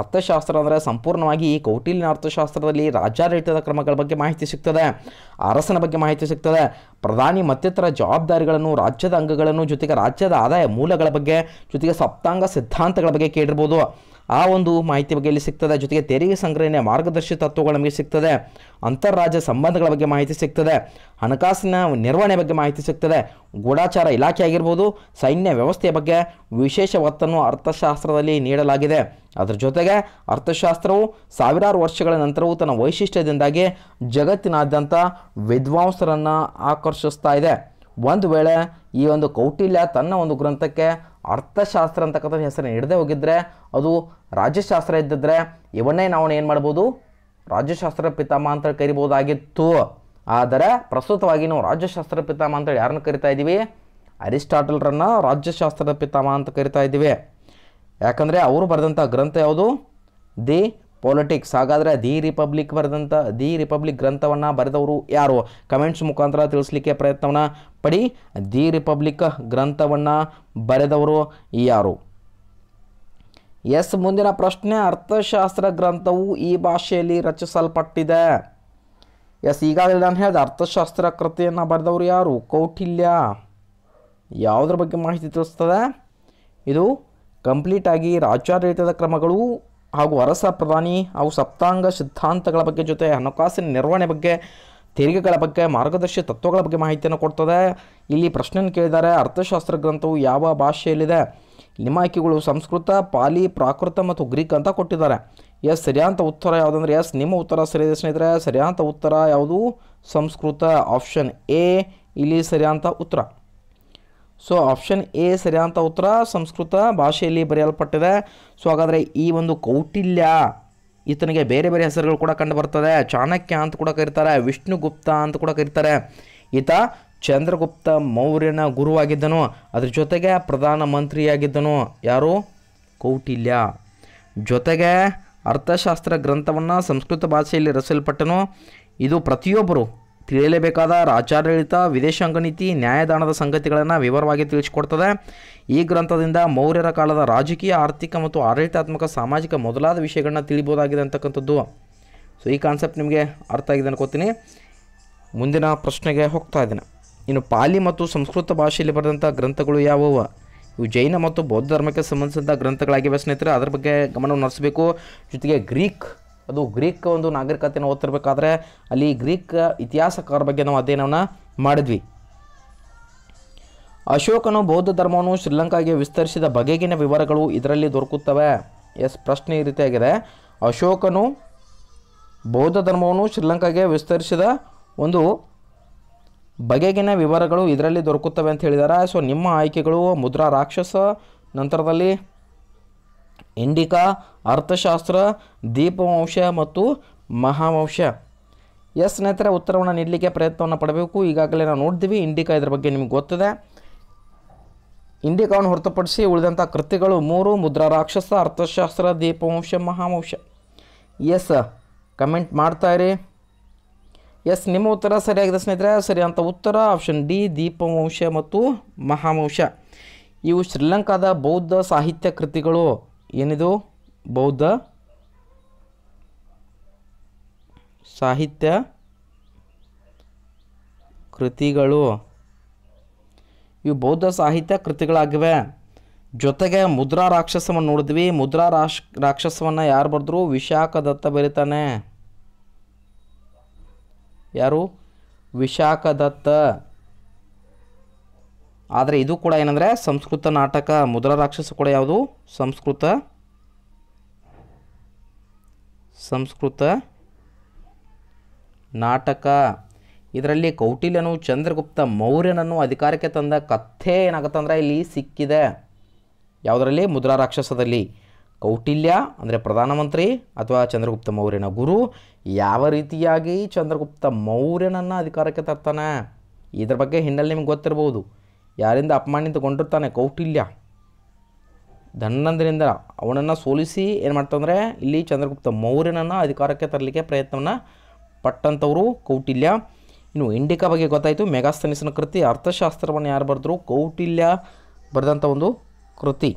ಅರ್ಥಶಾಸ್ತ್ರ ಅಂದರೆ ಸಂಪೂರ್ಣವಾಗಿ ಕೌಟಿಲ್ಯ ಅರ್ಥಶಾಸ್ತ್ರದಲ್ಲಿ ರಾಜ್ಯಾಡಳಿತದ ಕ್ರಮಗಳ ಬಗ್ಗೆ ಮಾಹಿತಿ ಸಿಗ್ತದೆ ಅರಸನ ಬಗ್ಗೆ ಮಾಹಿತಿ ಸಿಗ್ತದೆ ಪ್ರಧಾನಿ ಮತ್ತಿತರ ಜವಾಬ್ದಾರಿಗಳನ್ನು ರಾಜ್ಯದ ಅಂಗಗಳನ್ನು ಜೊತೆಗೆ ರಾಜ್ಯದ ಆದಾಯ ಮೂಲಗಳ ಬಗ್ಗೆ ಜೊತೆಗೆ ಸಪ್ತಾಂಗ ಸಿದ್ಧಾಂತಗಳ ಬಗ್ಗೆ ಕೇಳಿರ್ಬೋದು ಆ ಒಂದು ಮಾಹಿತಿ ಬಗ್ಗೆ ಇಲ್ಲಿ ಸಿಗ್ತದೆ ಜೊತೆಗೆ ತೆರಿಗೆ ಸಂಗ್ರಹಣೆ ಮಾರ್ಗದರ್ಶಿ ತತ್ವಗಳು ನಮಗೆ ಸಿಗ್ತದೆ ಅಂತರರಾಜ್ಯ ಸಂಬಂಧಗಳ ಬಗ್ಗೆ ಮಾಹಿತಿ ಸಿಗ್ತದೆ ಹಣಕಾಸಿನ ನಿರ್ವಹಣೆ ಬಗ್ಗೆ ಮಾಹಿತಿ ಸಿಗ್ತದೆ ಗೂಢಾಚಾರ ಇಲಾಖೆ ಆಗಿರ್ಬೋದು ಸೈನ್ಯ ವ್ಯವಸ್ಥೆಯ ಬಗ್ಗೆ ವಿಶೇಷ ಒತ್ತನ್ನು ಅರ್ಥಶಾಸ್ತ್ರದಲ್ಲಿ ನೀಡಲಾಗಿದೆ ಅದರ ಜೊತೆಗೆ ಅರ್ಥಶಾಸ್ತ್ರವು ಸಾವಿರಾರು ವರ್ಷಗಳ ನಂತರವೂ ತನ್ನ ವೈಶಿಷ್ಟ್ಯದಿಂದಾಗಿ ಜಗತ್ತಿನಾದ್ಯಂತ ವಿದ್ವಾಂಸರನ್ನು ಆಕರ್ಷಿಸ್ತಾ ಇದೆ ಒಂದು ವೇಳೆ ಈ ಒಂದು ಕೌಟಿಲ್ಯ ತನ್ನ ಒಂದು ಗ್ರಂಥಕ್ಕೆ ಅರ್ಥಶಾಸ್ತ್ರ ಅಂತಕ್ಕಂಥ ಹೆಸರನ್ನು ಹಿಡದೆ ಹೋಗಿದ್ದರೆ ಅದು ರಾಜ್ಯಶಾಸ್ತ್ರ ಇದ್ದಿದ್ರೆ ಇವನ್ನೇ ನಾವು ಏನು ಮಾಡ್ಬೋದು ರಾಜ್ಯಶಾಸ್ತ್ರ ಪಿತಾಮಹ ಅಂತ ಕರಿಬೋದಾಗಿತ್ತು ಆದರೆ ಪ್ರಸ್ತುತವಾಗಿ ನಾವು ರಾಜ್ಯಶಾಸ್ತ್ರ ಪಿತಾಮ ಅಂತೇಳಿ ಯಾರನ್ನು ಕರಿತಾ ಇದ್ದೀವಿ ಅರಿಸ್ಟಾಟಲ್ರನ್ನು ರಾಜ್ಯಶಾಸ್ತ್ರದ ಪಿತಾಮಹ ಅಂತ ಕರಿತಾ ಇದ್ದೀವಿ ಯಾಕಂದರೆ ಅವರು ಬರೆದಂಥ ಗ್ರಂಥ ಯಾವುದು ದಿ ಪೊಲಿಟಿಕ್ಸ್ ಹಾಗಾದರೆ ದಿ ರಿಪಬ್ಲಿಕ್ ಬರೆದಂಥ ದಿ ರಿಪಬ್ಲಿಕ್ ಗ್ರಂಥವನ್ನು ಬರೆದವರು ಯಾರು ಕಮೆಂಟ್ಸ್ ಮುಖಾಂತರ ತಿಳಿಸ್ಲಿಕ್ಕೆ ಪ್ರಯತ್ನವನ್ನು ಪಡಿ ದಿ ರಿಪಬ್ಲಿಕ್ ಗ್ರಂಥವನ್ನು ಬರೆದವರು ಯಾರು ಎಸ್ ಮುಂದಿನ ಪ್ರಶ್ನೆ ಅರ್ಥಶಾಸ್ತ್ರ ಗ್ರಂಥವು ಈ ಭಾಷೆಯಲ್ಲಿ ರಚಿಸಲ್ಪಟ್ಟಿದೆ ಎಸ್ ಈಗಾಗಲೇ ನಾನು ಹೇಳಿದೆ ಅರ್ಥಶಾಸ್ತ್ರ ಕೃತಿಯನ್ನು ಬರೆದವರು ಯಾರು ಕೌಟಿಲ್ಯ ಯಾವುದ್ರ ಬಗ್ಗೆ ಮಾಹಿತಿ ತಿಳಿಸ್ತದೆ ಇದು ಕಂಪ್ಲೀಟಾಗಿ ರಾಜ್ಯಾಡಳಿತದ ಕ್ರಮಗಳು ಹಾಗೂ ಅರಸ ಪ್ರಧಾನಿ ಹಾಗೂ ಸಪ್ತಾಂಗ ಸಿದ್ಧಾಂತಗಳ ಬಗ್ಗೆ ಜೊತೆ ಹಣಕಾಸಿನ ನಿರ್ವಹಣೆ ಬಗ್ಗೆ ತೆರಿಗೆಗಳ ಬಗ್ಗೆ ಮಾರ್ಗದರ್ಶಿ ತತ್ವಗಳ ಬಗ್ಗೆ ಮಾಹಿತಿಯನ್ನು ಕೊಡ್ತದೆ ಇಲ್ಲಿ ಪ್ರಶ್ನೆಯನ್ನು ಕೇಳಿದ್ದಾರೆ ಅರ್ಥಶಾಸ್ತ್ರ ಗ್ರಂಥವು ಯಾವ ಭಾಷೆಯಲ್ಲಿದೆ ನಿಮಾಕಿಗಳು ಸಂಸ್ಕೃತ ಪಾಲಿ ಪ್ರಾಕೃತ ಮತ್ತು ಗ್ರೀಕ್ ಅಂತ ಕೊಟ್ಟಿದ್ದಾರೆ ಎಸ್ ಸರಿಯಾದ ಉತ್ತರ ಯಾವುದಂದ್ರೆ ಎಸ್ ನಿಮ್ಮ ಉತ್ತರ ಸರಿಯಾದ ಸ್ನೇಹಿತರೆ ಸರಿಯಾದ ಉತ್ತರ ಯಾವುದು ಸಂಸ್ಕೃತ ಆಪ್ಷನ್ ಎ ಇಲ್ಲಿ ಸರಿಯಾದ ಉತ್ತರ ಸೊ ಆಪ್ಷನ್ ಎ ಸರಿಯಾದಂಥ ಉತ್ತರ ಸಂಸ್ಕೃತ ಭಾಷೆಯಲ್ಲಿ ಬರೆಯಲ್ಪಟ್ಟಿದೆ ಸೊ ಹಾಗಾದರೆ ಈ ಒಂದು ಕೌಟಿಲ್ಯ ಈತನಿಗೆ ಬೇರೆ ಬೇರೆ ಹೆಸರುಗಳು ಕೂಡ ಕಂಡು ಬರ್ತದೆ ಚಾಣಕ್ಯ ಅಂತ ಕೂಡ ಕರೀತಾರೆ ವಿಷ್ಣುಗುಪ್ತ ಅಂತ ಕೂಡ ಕರೀತಾರೆ ಈತ ಚಂದ್ರಗುಪ್ತ ಮೌರ್ಯನ ಗುರುವಾಗಿದ್ದನು ಅದರ ಜೊತೆಗೆ ಪ್ರಧಾನ ಮಂತ್ರಿಯಾಗಿದ್ದನು ಯಾರು ಕೌಟಿಲ್ಯ ಜೊತೆಗೆ ಅರ್ಥಶಾಸ್ತ್ರ ಗ್ರಂಥವನ್ನು ಸಂಸ್ಕೃತ ಭಾಷೆಯಲ್ಲಿ ರಚಿಸಲ್ಪಟ್ಟನು ಇದು ಪ್ರತಿಯೊಬ್ಬರು ತಿಳಿಯಲೇಬೇಕಾದ ರಾಜ್ಯಾಡಳಿತ ವಿದೇಶಾಂಗ ನೀತಿ ನ್ಯಾಯದಾನದ ಸಂಗತಿಗಳನ್ನು ವಿವರವಾಗಿ ತಿಳಿಸಿಕೊಡ್ತದೆ ಈ ಗ್ರಂಥದಿಂದ ಮೌರ್ಯರ ಕಾಲದ ರಾಜಕೀಯ ಆರ್ಥಿಕ ಮತ್ತು ಆಡಳಿತಾತ್ಮಕ ಸಾಮಾಜಿಕ ಮೊದಲಾದ ವಿಷಯಗಳನ್ನ ತಿಳಿಬೋದಾಗಿದೆ ಅಂತಕ್ಕಂಥದ್ದು ಸೊ ಈ ಕಾನ್ಸೆಪ್ಟ್ ನಿಮಗೆ ಅರ್ಥ ಆಗಿದೆ ಅನ್ಕೋತೀನಿ ಮುಂದಿನ ಪ್ರಶ್ನೆಗೆ ಹೋಗ್ತಾ ಇದ್ದೇನೆ ಇನ್ನು ಪಾಲಿ ಮತ್ತು ಸಂಸ್ಕೃತ ಭಾಷೆಯಲ್ಲಿ ಬರೆದಂಥ ಗ್ರಂಥಗಳು ಯಾವುವು ಇವು ಜೈನ ಮತ್ತು ಬೌದ್ಧ ಧರ್ಮಕ್ಕೆ ಸಂಬಂಧಿಸಿದಂಥ ಗ್ರಂಥಗಳಾಗಿವೆ ಸ್ನೇಹಿತರೆ ಅದರ ಬಗ್ಗೆ ಗಮನವನ್ನು ನಡೆಸಬೇಕು ಜೊತೆಗೆ ಗ್ರೀಕ್ ಅದು ಗ್ರೀಕ್ ಒಂದು ನಾಗರಿಕತೆಯನ್ನು ಓದ್ತಿರ್ಬೇಕಾದ್ರೆ ಅಲ್ಲಿ ಗ್ರೀಕ್ ಇತಿಹಾಸಕಾರ ಬಗ್ಗೆ ನಾವು ಅಧ್ಯಯನವನ್ನು ಮಾಡಿದ್ವಿ ಅಶೋಕನು ಬೌದ್ಧ ಧರ್ಮವನ್ನು ಶ್ರೀಲಂಕಾಗೆ ವಿಸ್ತರಿಸಿದ ಬಗೆಗಿನ ವಿವರಗಳು ಇದರಲ್ಲಿ ದೊರಕುತ್ತವೆ ಎಸ್ ಪ್ರಶ್ನೆ ಈ ರೀತಿಯಾಗಿದೆ ಅಶೋಕನು ಬೌದ್ಧ ಧರ್ಮವನ್ನು ಶ್ರೀಲಂಕಾಗೆ ವಿಸ್ತರಿಸಿದ ಒಂದು ಬಗೆಗಿನ ವಿವರಗಳು ಇದರಲ್ಲಿ ದೊರಕುತ್ತವೆ ಅಂತ ಹೇಳಿದ್ದಾರೆ ಸೊ ನಿಮ್ಮ ಆಯ್ಕೆಗಳು ಮುದ್ರಾ ರಾಕ್ಷಸ ನಂತರದಲ್ಲಿ ಇಂಡಿಕಾ ಅರ್ಥಶಾಸ್ತ್ರ ದೀಪವಂಶ ಮತ್ತು ಮಹಾವಂಶ ಎಸ್ ಸ್ನೇಹಿತರೆ ಉತ್ತರವನ್ನು ನೀಡಲಿಕ್ಕೆ ಪ್ರಯತ್ನವನ್ನು ಪಡಬೇಕು ಈಗಾಗಲೇ ನಾವು ನೋಡ್ತೀವಿ ಇಂಡಿಕಾ ಇದರ ಬಗ್ಗೆ ನಿಮ್ಗೆ ಗೊತ್ತಿದೆ ಇಂಡಿಕಾವನ್ನು ಹೊರತುಪಡಿಸಿ ಉಳಿದಂಥ ಕೃತಿಗಳು ಮೂರು ಮುದ್ರಾ ರಾಕ್ಷಸ ಅರ್ಥಶಾಸ್ತ್ರ ದೀಪವಂಶ ಮಹಾವಂಶ ಎಸ್ ಕಮೆಂಟ್ ಮಾಡ್ತಾ ಇರಿ ಎಸ್ ನಿಮ್ಮ ಉತ್ತರ ಸರಿಯಾಗಿದೆ ಸ್ನೇಹಿತರೆ ಸರಿಯಾದಂಥ ಉತ್ತರ ಆಪ್ಷನ್ ಡಿ ದೀಪವಂಶ ಮತ್ತು ಮಹಾವಂಶ ಇವು ಶ್ರೀಲಂಕಾದ ಬೌದ್ಧ ಸಾಹಿತ್ಯ ಕೃತಿಗಳು ಏನಿದು ಬೌದ್ಧ ಸಾಹಿತ್ಯ ಕೃತಿಗಳು ಇವು ಬೌದ್ಧ ಸಾಹಿತ್ಯ ಕೃತಿಗಳಾಗಿವೆ ಜೊತೆಗೆ ಮುದ್ರಾ ರಾಕ್ಷಸವನ್ನು ನೋಡಿದ್ವಿ ಮುದ್ರಾ ರಾಶ್ ರಾಕ್ಷಸವನ್ನು ಯಾರು ಬರೆದ್ರು ವಿಶಾಖದತ್ತ ಬರೀತಾನೆ ಯಾರು ವಿಶಾಖದತ್ತ ಆದರೆ ಇದು ಕೂಡ ಏನಂದರೆ ಸಂಸ್ಕೃತ ನಾಟಕ ಮುದ್ರ ರಾಕ್ಷಸ ಕೂಡ ಯಾವುದು ಸಂಸ್ಕೃತ ಸಂಸ್ಕೃತ ನಾಟಕ ಇದರಲ್ಲಿ ಕೌಟಿಲ್ಯನು ಚಂದ್ರಗುಪ್ತ ಮೌರ್ಯನನ್ನು ಅಧಿಕಾರಕ್ಕೆ ತಂದ ಕಥೆ ಏನಾಗತ್ತಂದ್ರೆ ಇಲ್ಲಿ ಸಿಕ್ಕಿದೆ ಯಾವುದರಲ್ಲಿ ಮುದ್ರಾ ರಾಕ್ಷಸದಲ್ಲಿ ಕೌಟಿಲ್ಯ ಅಂದರೆ ಪ್ರಧಾನಮಂತ್ರಿ ಅಥವಾ ಚಂದ್ರಗುಪ್ತ ಮೌರ್ಯನ ಗುರು ಯಾವ ರೀತಿಯಾಗಿ ಚಂದ್ರಗುಪ್ತ ಮೌರ್ಯನನ್ನು ಅಧಿಕಾರಕ್ಕೆ ತರ್ತಾನೆ ಇದ್ರ ಬಗ್ಗೆ ಹಿನ್ನೆಲೆ ನಿಮ್ಗೆ ಗೊತ್ತಿರ್ಬೋದು ಯಾರಿಂದ ಅಪಮಾನಿತಗೊಂಡಿರ್ತಾನೆ ಕೌಟಿಲ್ಯ ಧನಂದರಿಂದ ಅವನನ್ನು ಸೋಲಿಸಿ ಏನು ಮಾಡ್ತಂದರೆ ಇಲ್ಲಿ ಚಂದ್ರಗುಪ್ತ ಮೌರ್ಯನನ್ನು ಅಧಿಕಾರಕ್ಕೆ ತರಲಿಕ್ಕೆ ಪ್ರಯತ್ನವನ್ನು ಪಟ್ಟಂಥವರು ಕೌಟಿಲ್ಯ ಇನ್ನು ಇಂಡಿಕಾ ಬಗ್ಗೆ ಗೊತ್ತಾಯಿತು ಮೆಗಾಸ್ತನಿಸನ ಕೃತಿ ಅರ್ಥಶಾಸ್ತ್ರವನ್ನು ಯಾರು ಬರೆದ್ರು ಕೌಟಿಲ್ಯ ಬರೆದಂಥ ಒಂದು ಕೃತಿ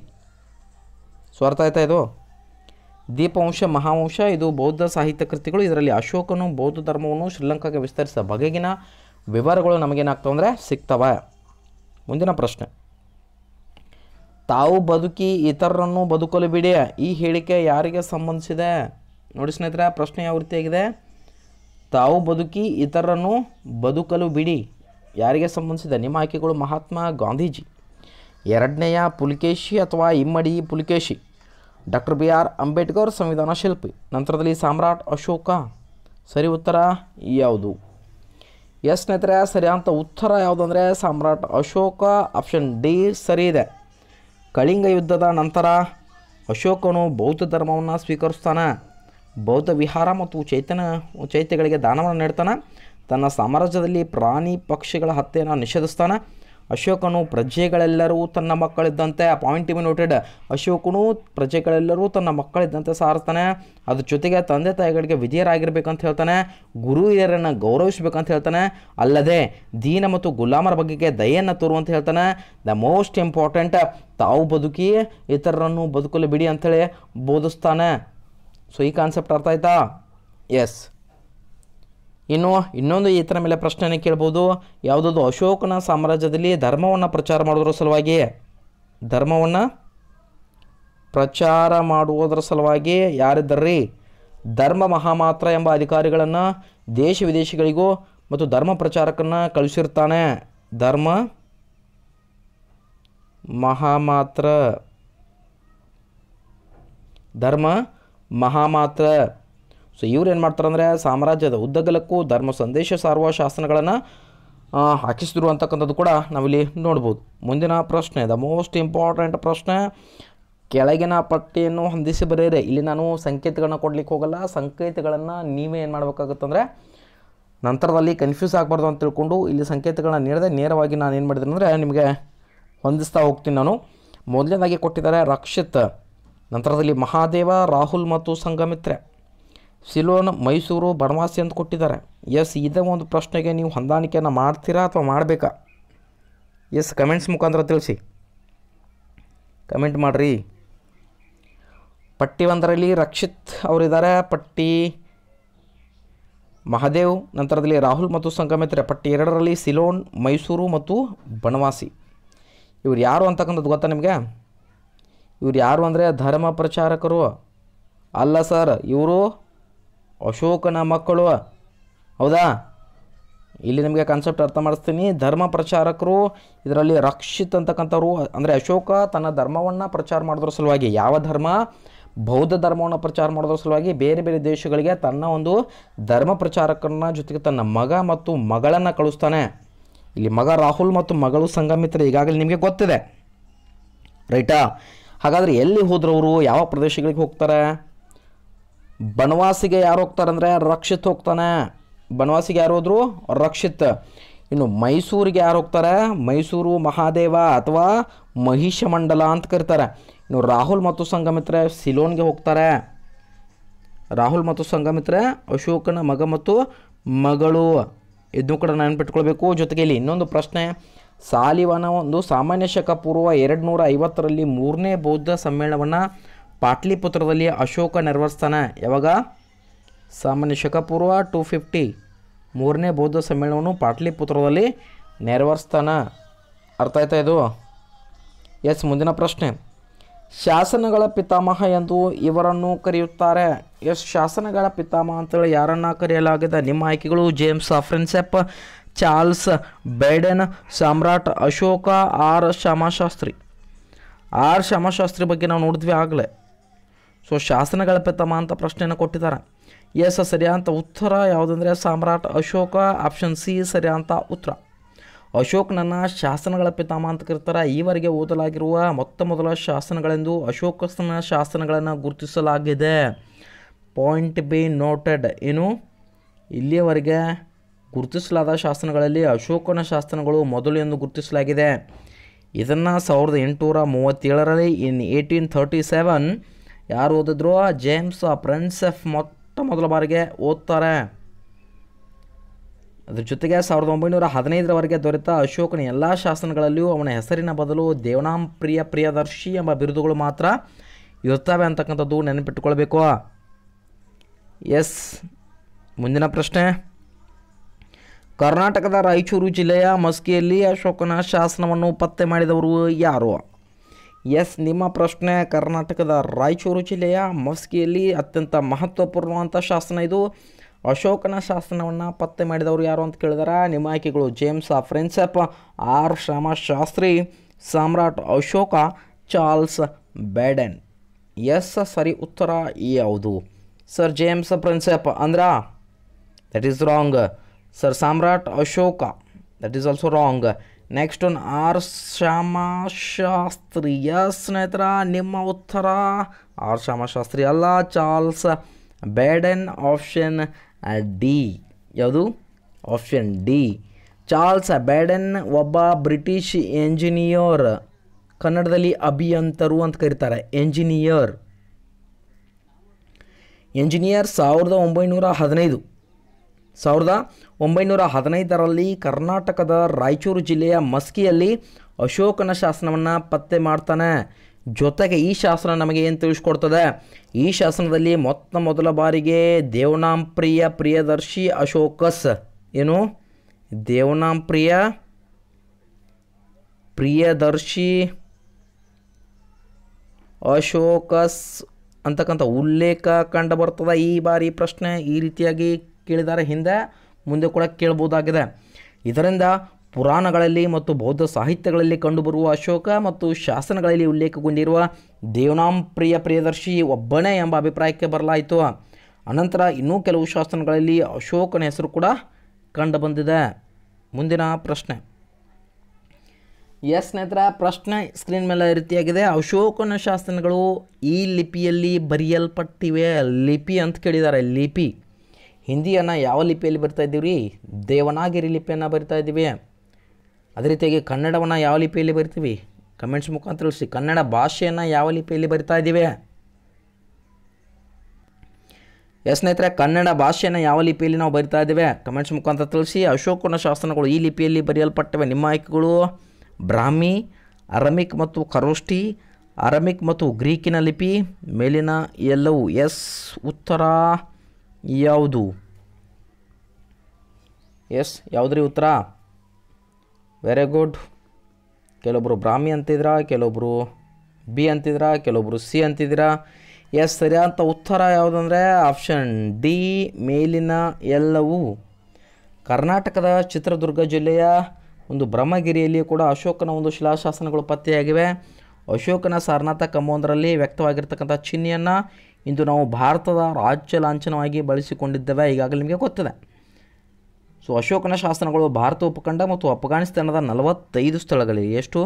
ಸ್ವಾರ್ಥ ಆಯ್ತಾ ಇದು ದೀಪವಂಶ ಮಹಾವಂಶ ಇದು ಬೌದ್ಧ ಸಾಹಿತ್ಯ ಕೃತಿಗಳು ಇದರಲ್ಲಿ ಅಶೋಕನು ಬೌದ್ಧ ಧರ್ಮವನ್ನು ಶ್ರೀಲಂಕಾಗೆ ವಿಸ್ತರಿಸಿದ ಬಗೆಗಿನ ವಿವರಗಳು ನಮಗೇನಾಗ್ತವೆ ಅಂದರೆ ಸಿಗ್ತವೆ ಮುಂದಿನ ಪ್ರಶ್ನೆ ತಾವು ಬದುಕಿ ಇತರರನ್ನು ಬದುಕಲು ಬಿಡಿ ಈ ಹೇಳಿಕೆ ಯಾರಿಗೆ ಸಂಬಂಧಿಸಿದೆ ನೋಡಿ ಸ್ನೇಹಿತರೆ ಪ್ರಶ್ನೆ ಯಾವ ರೀತಿಯಾಗಿದೆ ತಾವು ಬದುಕಿ ಇತರರನ್ನು ಬದುಕಲು ಬಿಡಿ ಯಾರಿಗೆ ಸಂಬಂಧಿಸಿದೆ ನಿಮ್ಮ ಆಯ್ಕೆಗಳು ಮಹಾತ್ಮ ಗಾಂಧೀಜಿ ಎರಡನೆಯ ಪುಲಿಕೇಶಿ ಅಥವಾ ಇಮ್ಮಡಿ Pulakeshi doctor B R Ambedkar ಸಂವಿಧಾನ ಶಿಲ್ಪಿ ನಂತರದಲ್ಲಿ ಸಾಮ್ರಾಟ್ ಅಶೋಕ ಸರಿ ಉತ್ತರ ಯಾವುದು ಎಸ್ ಸ್ನೇಹಿತರೆ ಸರಿಯಾದಂಥ ಉತ್ತರ ಯಾವುದಂದರೆ ಸಮ್ರಾಟ್ ಅಶೋಕ ಆಪ್ಷನ್ ಡಿ ಸರಿ ಇದೆ ಕಳಿಂಗ ಯುದ್ಧದ ನಂತರ ಅಶೋಕನು ಬೌದ್ಧ ಧರ್ಮವನ್ನು ಸ್ವೀಕರಿಸ್ತಾನೆ ಬೌದ್ಧ ವಿಹಾರ ಮತ್ತು ಚೈತನ್ಯ ಚೈತ್ಯಗಳಿಗೆ ದಾನವನ್ನು ನೀಡ್ತಾನೆ ತನ್ನ ಸಾಮ್ರಾಜ್ಯದಲ್ಲಿ ಪ್ರಾಣಿ ಪಕ್ಷಿಗಳ ಹತ್ಯೆಯನ್ನು ನಿಷೇಧಿಸ್ತಾನೆ ಅಶೋಕನು ಪ್ರಜೆಗಳೆಲ್ಲರೂ ತನ್ನ ಮಕ್ಕಳಿದ್ದಂತೆ ಆ ಪಾಯಿಂಟ್ ಬಿ ನೋಟೆಡ್ ಅಶೋಕನು ಪ್ರಜೆಗಳೆಲ್ಲರೂ ತನ್ನ ಮಕ್ಕಳಿದ್ದಂತೆ ಸಾರಿಸ್ತಾನೆ ಅದ್ರ ಜೊತೆಗೆ ತಂದೆ ತಾಯಿಗಳಿಗೆ ವಿಧಿಯರಾಗಿರ್ಬೇಕಂತ ಹೇಳ್ತಾನೆ ಗುರು ಹಿರಿಯರನ್ನು ಗೌರವಿಸ್ಬೇಕಂತ ಹೇಳ್ತಾನೆ ಅಲ್ಲದೆ ದೀನ ಮತ್ತು ಗುಲಾಮರ ಬಗ್ಗೆಗೆ ದಯೆಯನ್ನು ತೋರುವಂತ ಹೇಳ್ತಾನೆ ದ ಮೋಸ್ಟ್ ಇಂಪಾರ್ಟೆಂಟ್ ತಾವು ಬದುಕಿ ಇತರರನ್ನು ಬದುಕಲು ಬಿಡಿ ಅಂಥೇಳಿ ಬೋಧಿಸ್ತಾನೆ ಸೊ ಈ ಕಾನ್ಸೆಪ್ಟ್ ಅರ್ಥ ಆಯ್ತಾ ಎಸ್ ಇನ್ನು ಇನ್ನೊಂದು ಈತನ ಮೇಲೆ ಪ್ರಶ್ನೆಯನ್ನು ಕೇಳ್ಬೋದು ಯಾವುದಾದ್ರು ಅಶೋಕನ ಸಾಮ್ರಾಜ್ಯದಲ್ಲಿ ಧರ್ಮವನ್ನು ಪ್ರಚಾರ ಮಾಡುವುದರ ಸಲುವಾಗಿ ಧರ್ಮವನ್ನು ಪ್ರಚಾರ ಮಾಡುವುದರ ಸಲುವಾಗಿ ಯಾರಿದ್ದರ್ರಿ ಧರ್ಮ ಮಹಾಮಾತ್ರ ಎಂಬ ಅಧಿಕಾರಿಗಳನ್ನು ದೇಶ ವಿದೇಶಗಳಿಗೂ ಮತ್ತು ಧರ್ಮ ಪ್ರಚಾರಕನ್ನು ಕಳಿಸಿರ್ತಾನೆ ಧರ್ಮ ಮಹಾಮಾತ್ರ ಧರ್ಮ ಮಹಾಮಾತ್ರ ಸೊ ಇವ್ರು ಏನು ಅಂದರೆ ಸಾಮ್ರಾಜ್ಯದ ಉದ್ದಗಲಕ್ಕೂ ಧರ್ಮ ಸಂದೇಶ ಸಾರುವ ಶಾಸನಗಳನ್ನು ಹಾಕಿಸಿದ್ರು ಅಂತಕ್ಕಂಥದ್ದು ಕೂಡ ನಾವಿಲ್ಲಿ ನೋಡ್ಬೋದು ಮುಂದಿನ ಪ್ರಶ್ನೆ ದ ಮೋಸ್ಟ್ ಇಂಪಾರ್ಟೆಂಟ್ ಪ್ರಶ್ನೆ ಕೆಳಗಿನ ಪಟ್ಟಿಯನ್ನು ಹೊಂದಿಸಿ ಬರೆಯಿರಿ ಇಲ್ಲಿ ನಾನು ಸಂಕೇತಗಳನ್ನ ಕೊಡ್ಲಿಕ್ಕೆ ಹೋಗಲ್ಲ ಸಂಕೇತಗಳನ್ನು ನೀವೇ ಏನು ಮಾಡಬೇಕಾಗುತ್ತಂದರೆ ನಂತರದಲ್ಲಿ ಕನ್ಫ್ಯೂಸ್ ಆಗಬಾರ್ದು ಅಂತ ತಿಳ್ಕೊಂಡು ಇಲ್ಲಿ ಸಂಕೇತಗಳನ್ನ ನೀಡದೆ ನೇರವಾಗಿ ನಾನು ಏನು ಮಾಡಿದೆ ಅಂದರೆ ನಿಮಗೆ ಹೊಂದಿಸ್ತಾ ಹೋಗ್ತೀನಿ ನಾನು ಮೊದಲನೇದಾಗಿ ಕೊಟ್ಟಿದ್ದಾರೆ ರಕ್ಷಿತ್ ನಂತರದಲ್ಲಿ ಮಹಾದೇವ ರಾಹುಲ್ ಮತ್ತು ಸಂಗಮಿತ್ರೆ ಸಿಲೋನ್ ಮೈಸೂರು ಬನವಾಸಿ ಅಂತ ಕೊಟ್ಟಿದ್ದಾರೆ ಎಸ್ ಇದೇ ಒಂದು ಪ್ರಶ್ನೆಗೆ ನೀವು ಹೊಂದಾಣಿಕೆಯನ್ನು ಮಾಡ್ತೀರಾ ಅಥವಾ ಮಾಡಬೇಕಾ ಎಸ್ ಕಮೆಂಟ್ಸ್ ಮುಖಾಂತರ ತಿಳಿಸಿ ಕಮೆಂಟ್ ಮಾಡಿರಿ ಪಟ್ಟಿ ಒಂದರಲ್ಲಿ ರಕ್ಷಿತ್ ಅವರಿದ್ದಾರೆ ಪಟ್ಟಿ ಮಹಾದೇವ್ ನಂತರದಲ್ಲಿ ರಾಹುಲ್ ಮತ್ತು ಸಂಗಮಿತ್ರೆ ಪಟ್ಟಿ ಎರಡರಲ್ಲಿ ಸಿಲೋನ್ ಮೈಸೂರು ಮತ್ತು ಬನವಾಸಿ ಇವ್ರು ಯಾರು ಅಂತಕ್ಕಂಥದ್ದು ಗೊತ್ತಾ ನಿಮಗೆ ಇವ್ರು ಯಾರು ಅಂದರೆ ಧರ್ಮ ಪ್ರಚಾರಕರು ಅಲ್ಲ ಸರ್ ಇವರು ಅಶೋಕನ ಮಕ್ಕಳು ಹೌದಾ ಇಲ್ಲಿ ನಿಮಗೆ ಕಾನ್ಸೆಪ್ಟ್ ಅರ್ಥ ಮಾಡಿಸ್ತೀನಿ ಧರ್ಮ ಪ್ರಚಾರಕರು ಇದರಲ್ಲಿ ರಕ್ಷಿತ್ ಅಂತಕ್ಕಂಥವ್ರು ಅಂದರೆ ಅಶೋಕ ತನ್ನ ಧರ್ಮವನ್ನು ಪ್ರಚಾರ ಮಾಡೋದ್ರ ಸಲುವಾಗಿ ಯಾವ ಧರ್ಮ ಬೌದ್ಧ ಧರ್ಮವನ್ನು ಪ್ರಚಾರ ಮಾಡೋದ್ರ ಸಲುವಾಗಿ ಬೇರೆ ಬೇರೆ ದೇಶಗಳಿಗೆ ತನ್ನ ಒಂದು ಧರ್ಮ ಪ್ರಚಾರಕರನ್ನ ಜೊತೆಗೆ ತನ್ನ ಮಗ ಮತ್ತು ಮಗಳನ್ನು ಕಳಿಸ್ತಾನೆ ಇಲ್ಲಿ ಮಗ ರಾಹುಲ್ ಮತ್ತು ಮಗಳು ಸಂಗಮಿತ್ರ ಈಗಾಗಲೇ ನಿಮಗೆ ಗೊತ್ತಿದೆ ರೈಟಾ ಹಾಗಾದರೆ ಎಲ್ಲಿ ಹೋದ್ರವರು ಯಾವ ಪ್ರದೇಶಗಳಿಗೆ ಹೋಗ್ತಾರೆ ಬನವಾಸಿಗೆ ಯಾರು ಹೋಗ್ತಾರಂದ್ರೆ ರಕ್ಷಿತ್ ಹೋಗ್ತಾನೆ ಬನವಾಸಿಗೆ ಯಾರು ಹೋದ್ರು ರಕ್ಷಿತ್ ಇನ್ನು ಮೈಸೂರಿಗೆ ಯಾರು ಹೋಗ್ತಾರೆ ಮೈಸೂರು ಮಹಾದೇವ ಅಥವಾ ಮಹಿಷಮಂಡಲ ಅಂತ ಕರೀತಾರೆ ಇನ್ನು ರಾಹುಲ್ ಮತ್ತು ಸಂಗಮಿತ್ರೆ ಸಿಲೋನ್ಗೆ ಹೋಗ್ತಾರೆ ರಾಹುಲ್ ಮತ್ತು ಸಂಗಮಿತ್ರೆ ಅಶೋಕನ ಮಗ ಮತ್ತು ಮಗಳು ಇದನ್ನು ಕೂಡ ನೆನ್ಪಿಟ್ಕೊಳ್ಬೇಕು ಜೊತೆಗೆ ಇಲ್ಲಿ ಇನ್ನೊಂದು ಪ್ರಶ್ನೆ ಸಾಲಿವನ ಒಂದು ಸಾಮಾನ್ಯ ಶಕ ಪೂರ್ವ ಎರಡು ನೂರ ಐವತ್ತರಲ್ಲಿ ಮೂರನೇ ಬೌದ್ಧ ಸಮ್ಮೇಳನವನ್ನು ಪಾಟ್ಲಿಪುತ್ರದಲ್ಲಿ ಅಶೋಕ ನೆರವರ್ಸ್ತಾನೆ ಯಾವಾಗ ಸಾಮಾನ್ಯ ಶಕಪೂರ್ವ ಟೂ ಫಿಫ್ಟಿ ಮೂರನೇ ಬೌದ್ಧ ಸಮ್ಮೇಳನವನ್ನು ಪಾಟ್ಲಿಪುತ್ರದಲ್ಲಿ ನೆರವೇರಿಸ್ತಾನೆ ಅರ್ಥ ಆಯ್ತಾ ಇದು ಎಸ್ ಮುಂದಿನ ಪ್ರಶ್ನೆ ಶಾಸನಗಳ ಪಿತಾಮಹ ಎಂದು ಇವರನ್ನು ಕರೆಯುತ್ತಾರೆ ಎಸ್ ಶಾಸನಗಳ ಪಿತಾಮಹ ಅಂತೇಳಿ ಯಾರನ್ನು ಕರೆಯಲಾಗಿದೆ ನಿಮ್ಮ ಆಯ್ಕೆಗಳು ಜೇಮ್ಸ್ ಆಫ್ರೆನ್ಸೆಪ್ ಚಾರ್ಲ್ಸ್ ಬೈಡನ್ ಸಾಮ್ರಾಟ್ ಅಶೋಕ ಆರ್ ಶ್ಯಾಮಶಾಸ್ತ್ರಿ ಆರ್ ಶ್ಯಾಮಶಾಸ್ತ್ರಿ ಬಗ್ಗೆ ನಾವು ನೋಡಿದ್ವಿ ಆಗಲೇ ಸೊ ಶಾಸನಗಳ ಪಿತಮ ಅಂತ ಪ್ರಶ್ನೆಯನ್ನು ಕೊಟ್ಟಿದ್ದಾರೆ ಎಸ್ ಸರಿಯಾದಂಥ ಉತ್ತರ ಯಾವುದಂದರೆ ಸಾಮ್ರಾಟ್ ಅಶೋಕ ಆಪ್ಷನ್ ಸಿ ಸರಿಯಾದಂಥ ಉತ್ತರ ಅಶೋಕನನ್ನು ಶಾಸನಗಳ ಪಿತಾಮ ಅಂತ ಕರೀತಾರೆ ಈವರೆಗೆ ಓದಲಾಗಿರುವ ಮೊತ್ತ ಮೊದಲ ಶಾಸನಗಳೆಂದು ಅಶೋಕನ ಶಾಸನಗಳನ್ನು ಗುರುತಿಸಲಾಗಿದೆ ಪಾಯಿಂಟ್ ಬಿ ನೋಟೆಡ್ ಏನು ಇಲ್ಲಿಯವರೆಗೆ ಗುರುತಿಸಲಾದ ಶಾಸನಗಳಲ್ಲಿ ಅಶೋಕನ ಶಾಸನಗಳು ಮೊದಲು ಎಂದು ಗುರುತಿಸಲಾಗಿದೆ ಇದನ್ನು ಸಾವಿರದ ಎಂಟುನೂರ ಮೂವತ್ತೇಳರಲ್ಲಿ ಇನ್ ಏಯ್ಟೀನ್ ಥರ್ಟಿ ಸೆವೆನ್ ಯಾರು ಓದಿದ್ರು ಜೇಮ್ಸ್ ಆ ಎಫ್ ಮೊಟ್ಟ ಮೊದಲ ಬಾರಿಗೆ ಓದ್ತಾರೆ ಅದ್ರ ಜೊತೆಗೆ ಸಾವಿರದ ಒಂಬೈನೂರ ಹದಿನೈದರವರೆಗೆ ದೊರೆತ ಅಶೋಕನ ಎಲ್ಲ ಶಾಸನಗಳಲ್ಲಿಯೂ ಅವನ ಹೆಸರಿನ ಬದಲು ದೇವನಾಂ ಪ್ರಿಯ ಪ್ರಿಯದರ್ಶಿ ಎಂಬ ಬಿರುದುಗಳು ಮಾತ್ರ ಇರ್ತವೆ ಅಂತಕ್ಕಂಥದ್ದು ನೆನಪಿಟ್ಟುಕೊಳ್ಬೇಕು ಎಸ್ ಮುಂದಿನ ಪ್ರಶ್ನೆ ಕರ್ನಾಟಕದ ರಾಯಚೂರು ಜಿಲ್ಲೆಯ ಮಸ್ಕಿಯಲ್ಲಿ ಅಶೋಕನ ಶಾಸನವನ್ನು ಪತ್ತೆ ಮಾಡಿದವರು ಯಾರು ಎಸ್ ನಿಮ್ಮ ಪ್ರಶ್ನೆ ಕರ್ನಾಟಕದ ರಾಯಚೂರು ಜಿಲ್ಲೆಯ ಮಸ್ಕಿಯಲ್ಲಿ ಅತ್ಯಂತ ಮಹತ್ವಪೂರ್ಣವಂಥ ಶಾಸನ ಇದು ಅಶೋಕನ ಶಾಸನವನ್ನು ಪತ್ತೆ ಮಾಡಿದವರು ಯಾರು ಅಂತ ಕೇಳಿದಾರ ನಿಮ್ಮ ಆಯ್ಕೆಗಳು ಜೇಮ್ಸ್ ಆ ಫ್ರೆಂಡ್ಸಪ್ ಆರ್ ಶಾಸ್ತ್ರಿ ಸಾಮ್ರಾಟ್ ಅಶೋಕ ಚಾರ್ಲ್ಸ್ ಬ್ಯಾಡನ್ ಎಸ್ ಸರಿ ಉತ್ತರ ಯಾವುದು ಸರ್ ಜೇಮ್ಸ್ ಪ್ರಿನ್ಸೆಪ್ ಅಂದ್ರ ದಟ್ ಈಸ್ ರಾಂಗ್ ಸರ್ ಸಾಮ್ರಾಟ್ Ashoka that is also wrong next ಒಂದು ಆರ್ ಶ್ಯಾಮಶಾಸ್ತ್ರಿ ಸ್ನೇಹಿತರ ನಿಮ್ಮ ಉತ್ತರ ಆರ್ ಶ್ಯಾಮಶಾಸ್ತ್ರಿ ಅಲ್ಲ ಚಾರ್ಲ್ಸ್ ಬೇಡನ್ ಆಪ್ಷನ್ ಡಿ ಯಾವುದು ಆಪ್ಷನ್ ಡಿ ಚಾರ್ಲ್ಸ್ ಬೇಡನ್ ಒಬ್ಬ ಬ್ರಿಟಿಷ್ ಎಂಜಿನಿಯರ್ ಕನ್ನಡದಲ್ಲಿ ಅಭಿಯಂತರು ಅಂತ ಕರೀತಾರೆ ಎಂಜಿನಿಯರ್ ಎಂಜಿನಿಯರ್ ಸಾವಿರದ ಒಂಬೈನೂರ ಹದಿನೈದು ಸಾವಿರದ ಒಂಬೈನೂರ ಹದಿನೈದರಲ್ಲಿ ಕರ್ನಾಟಕದ ರಾಯಚೂರು ಜಿಲ್ಲೆಯ ಮಸ್ಕಿಯಲ್ಲಿ ಅಶೋಕನ ಶಾಸನವನ್ನು ಪತ್ತೆ ಮಾಡ್ತಾನೆ ಜೊತೆಗೆ ಈ ಶಾಸನ ನಮಗೆ ಏನು ತಿಳಿಸ್ಕೊಡ್ತದೆ ಈ ಶಾಸನದಲ್ಲಿ ಮೊತ್ತ ಮೊದಲ ಬಾರಿಗೆ ದೇವನಾಂಪ್ರಿಯ ಪ್ರಿಯದರ್ಶಿ ಅಶೋಕಸ್ ಏನು ದೇವನಾಂಪ್ರಿಯ ಪ್ರಿಯದರ್ಶಿ ಅಶೋಕಸ್ ಅಂತಕ್ಕಂಥ ಉಲ್ಲೇಖ ಕಂಡು ಬರ್ತದೆ ಈ ಬಾರಿ ಪ್ರಶ್ನೆ ಈ ರೀತಿಯಾಗಿ ಕೇಳಿದ್ದಾರೆ ಹಿಂದೆ ಮುಂದೆ ಕೂಡ ಕೇಳಬಹುದಾಗಿದೆ ಇದರಿಂದ ಪುರಾಣಗಳಲ್ಲಿ ಮತ್ತು ಬೌದ್ಧ ಸಾಹಿತ್ಯಗಳಲ್ಲಿ ಕಂಡುಬರುವ ಅಶೋಕ ಮತ್ತು ಶಾಸನಗಳಲ್ಲಿ ಉಲ್ಲೇಖಗೊಂಡಿರುವ ದೇವನಾಂಪ್ರಿಯ ಪ್ರಿಯದರ್ಶಿ ಒಬ್ಬನೇ ಎಂಬ ಅಭಿಪ್ರಾಯಕ್ಕೆ ಬರಲಾಯಿತು ಅನಂತರ ಇನ್ನೂ ಕೆಲವು ಶಾಸನಗಳಲ್ಲಿ ಅಶೋಕನ ಹೆಸರು ಕೂಡ ಕಂಡುಬಂದಿದೆ ಮುಂದಿನ ಪ್ರಶ್ನೆ ಎಸ್ ಸ್ನೇಹಿತರೆ ಪ್ರಶ್ನೆ ಸ್ಕ್ರೀನ್ ಮೇಲೆ ರೀತಿಯಾಗಿದೆ ಅಶೋಕನ ಶಾಸನಗಳು ಈ ಲಿಪಿಯಲ್ಲಿ ಬರೆಯಲ್ಪಟ್ಟಿವೆ ಲಿಪಿ ಅಂತ ಕೇಳಿದ್ದಾರೆ ಲಿಪಿ ಹಿಂದಿಯನ್ನು ಯಾವ ಲಿಪಿಯಲ್ಲಿ ಬರ್ತಾಯಿದ್ದೀವಿ ಇದ್ದೀವಿ ರೀ ದೇವನಾಗಿರಿ ಲಿಪಿಯನ್ನು ಬರಿತಾ ಇದ್ದೀವಿ ಅದೇ ರೀತಿಯಾಗಿ ಕನ್ನಡವನ್ನು ಯಾವ ಲಿಪಿಯಲ್ಲಿ ಬರಿತೀವಿ ಕಮೆಂಟ್ಸ್ ಮುಖಾಂತರ ತಿಳಿಸಿ ಕನ್ನಡ ಭಾಷೆಯನ್ನು ಯಾವ ಲಿಪಿಯಲ್ಲಿ ಬರಿತಾ ಇದ್ದೀವಿ ಎಸ್ ಸ್ನೇಹಿತರೆ ಕನ್ನಡ ಭಾಷೆಯನ್ನು ಯಾವ ಲಿಪಿಯಲ್ಲಿ ನಾವು ಬರಿತಾ ಇದ್ದೇವೆ ಕಮೆಂಟ್ಸ್ ಮುಖಾಂತರ ತಿಳಿಸಿ ಅಶೋಕನ ಶಾಸನಗಳು ಈ ಲಿಪಿಯಲ್ಲಿ ಬರೆಯಲ್ಪಟ್ಟವೆ ನಿಮ್ಮ ಆಯ್ಕೆಗಳು ಬ್ರಾಹ್ಮಿ ಅರಮಿಕ್ ಮತ್ತು ಕರೋಷ್ಠಿ ಅರಮಿಕ್ ಮತ್ತು ಗ್ರೀಕಿನ ಲಿಪಿ ಮೇಲಿನ ಎಲ್ಲವೂ ಎಸ್ ಉತ್ತರ ಯಾವುದು ಎಸ್ ಯಾವುದ್ರಿ ಉತ್ತರ ವೆರಿ ಗುಡ್ ಕೆಲವೊಬ್ರು ಬ್ರಾಹ್ಮಿ ಅಂತಿದ್ರ ಕೆಲವೊಬ್ಬರು ಬಿ ಅಂತಿದ್ರ ಕೆಲವೊಬ್ಬರು ಸಿ ಅಂತಿದ್ರಾ ಎಸ್ ಸರಿಯಾದಂಥ ಉತ್ತರ ಯಾವುದಂದ್ರೆ ಆಪ್ಷನ್ ಡಿ ಮೇಲಿನ ಎಲ್ಲವೂ ಕರ್ನಾಟಕದ ಚಿತ್ರದುರ್ಗ ಜಿಲ್ಲೆಯ ಒಂದು ಬ್ರಹ್ಮಗಿರಿಯಲ್ಲಿ ಕೂಡ ಅಶೋಕನ ಒಂದು ಶಿಲಾಶಾಸನಗಳು ಪತ್ತೆಯಾಗಿವೆ ಅಶೋಕನ ಸಾರನಾಥ ಕಂಬವೊಂದರಲ್ಲಿ ವ್ಯಕ್ತವಾಗಿರ್ತಕ್ಕಂಥ ಚಿಹ್ನೆಯನ್ನು ಇಂದು ನಾವು ಭಾರತದ ರಾಜ್ಯ ಲಾಂಛನವಾಗಿ ಬಳಸಿಕೊಂಡಿದ್ದೇವೆ ಈಗಾಗಲೇ ನಿಮಗೆ ಗೊತ್ತಿದೆ ಸೊ ಅಶೋಕನ ಶಾಸನಗಳು ಭಾರತ ಉಪಖಂಡ ಮತ್ತು ಅಫ್ಘಾನಿಸ್ತಾನದ ನಲವತ್ತೈದು ಸ್ಥಳಗಳಲ್ಲಿ ಎಷ್ಟು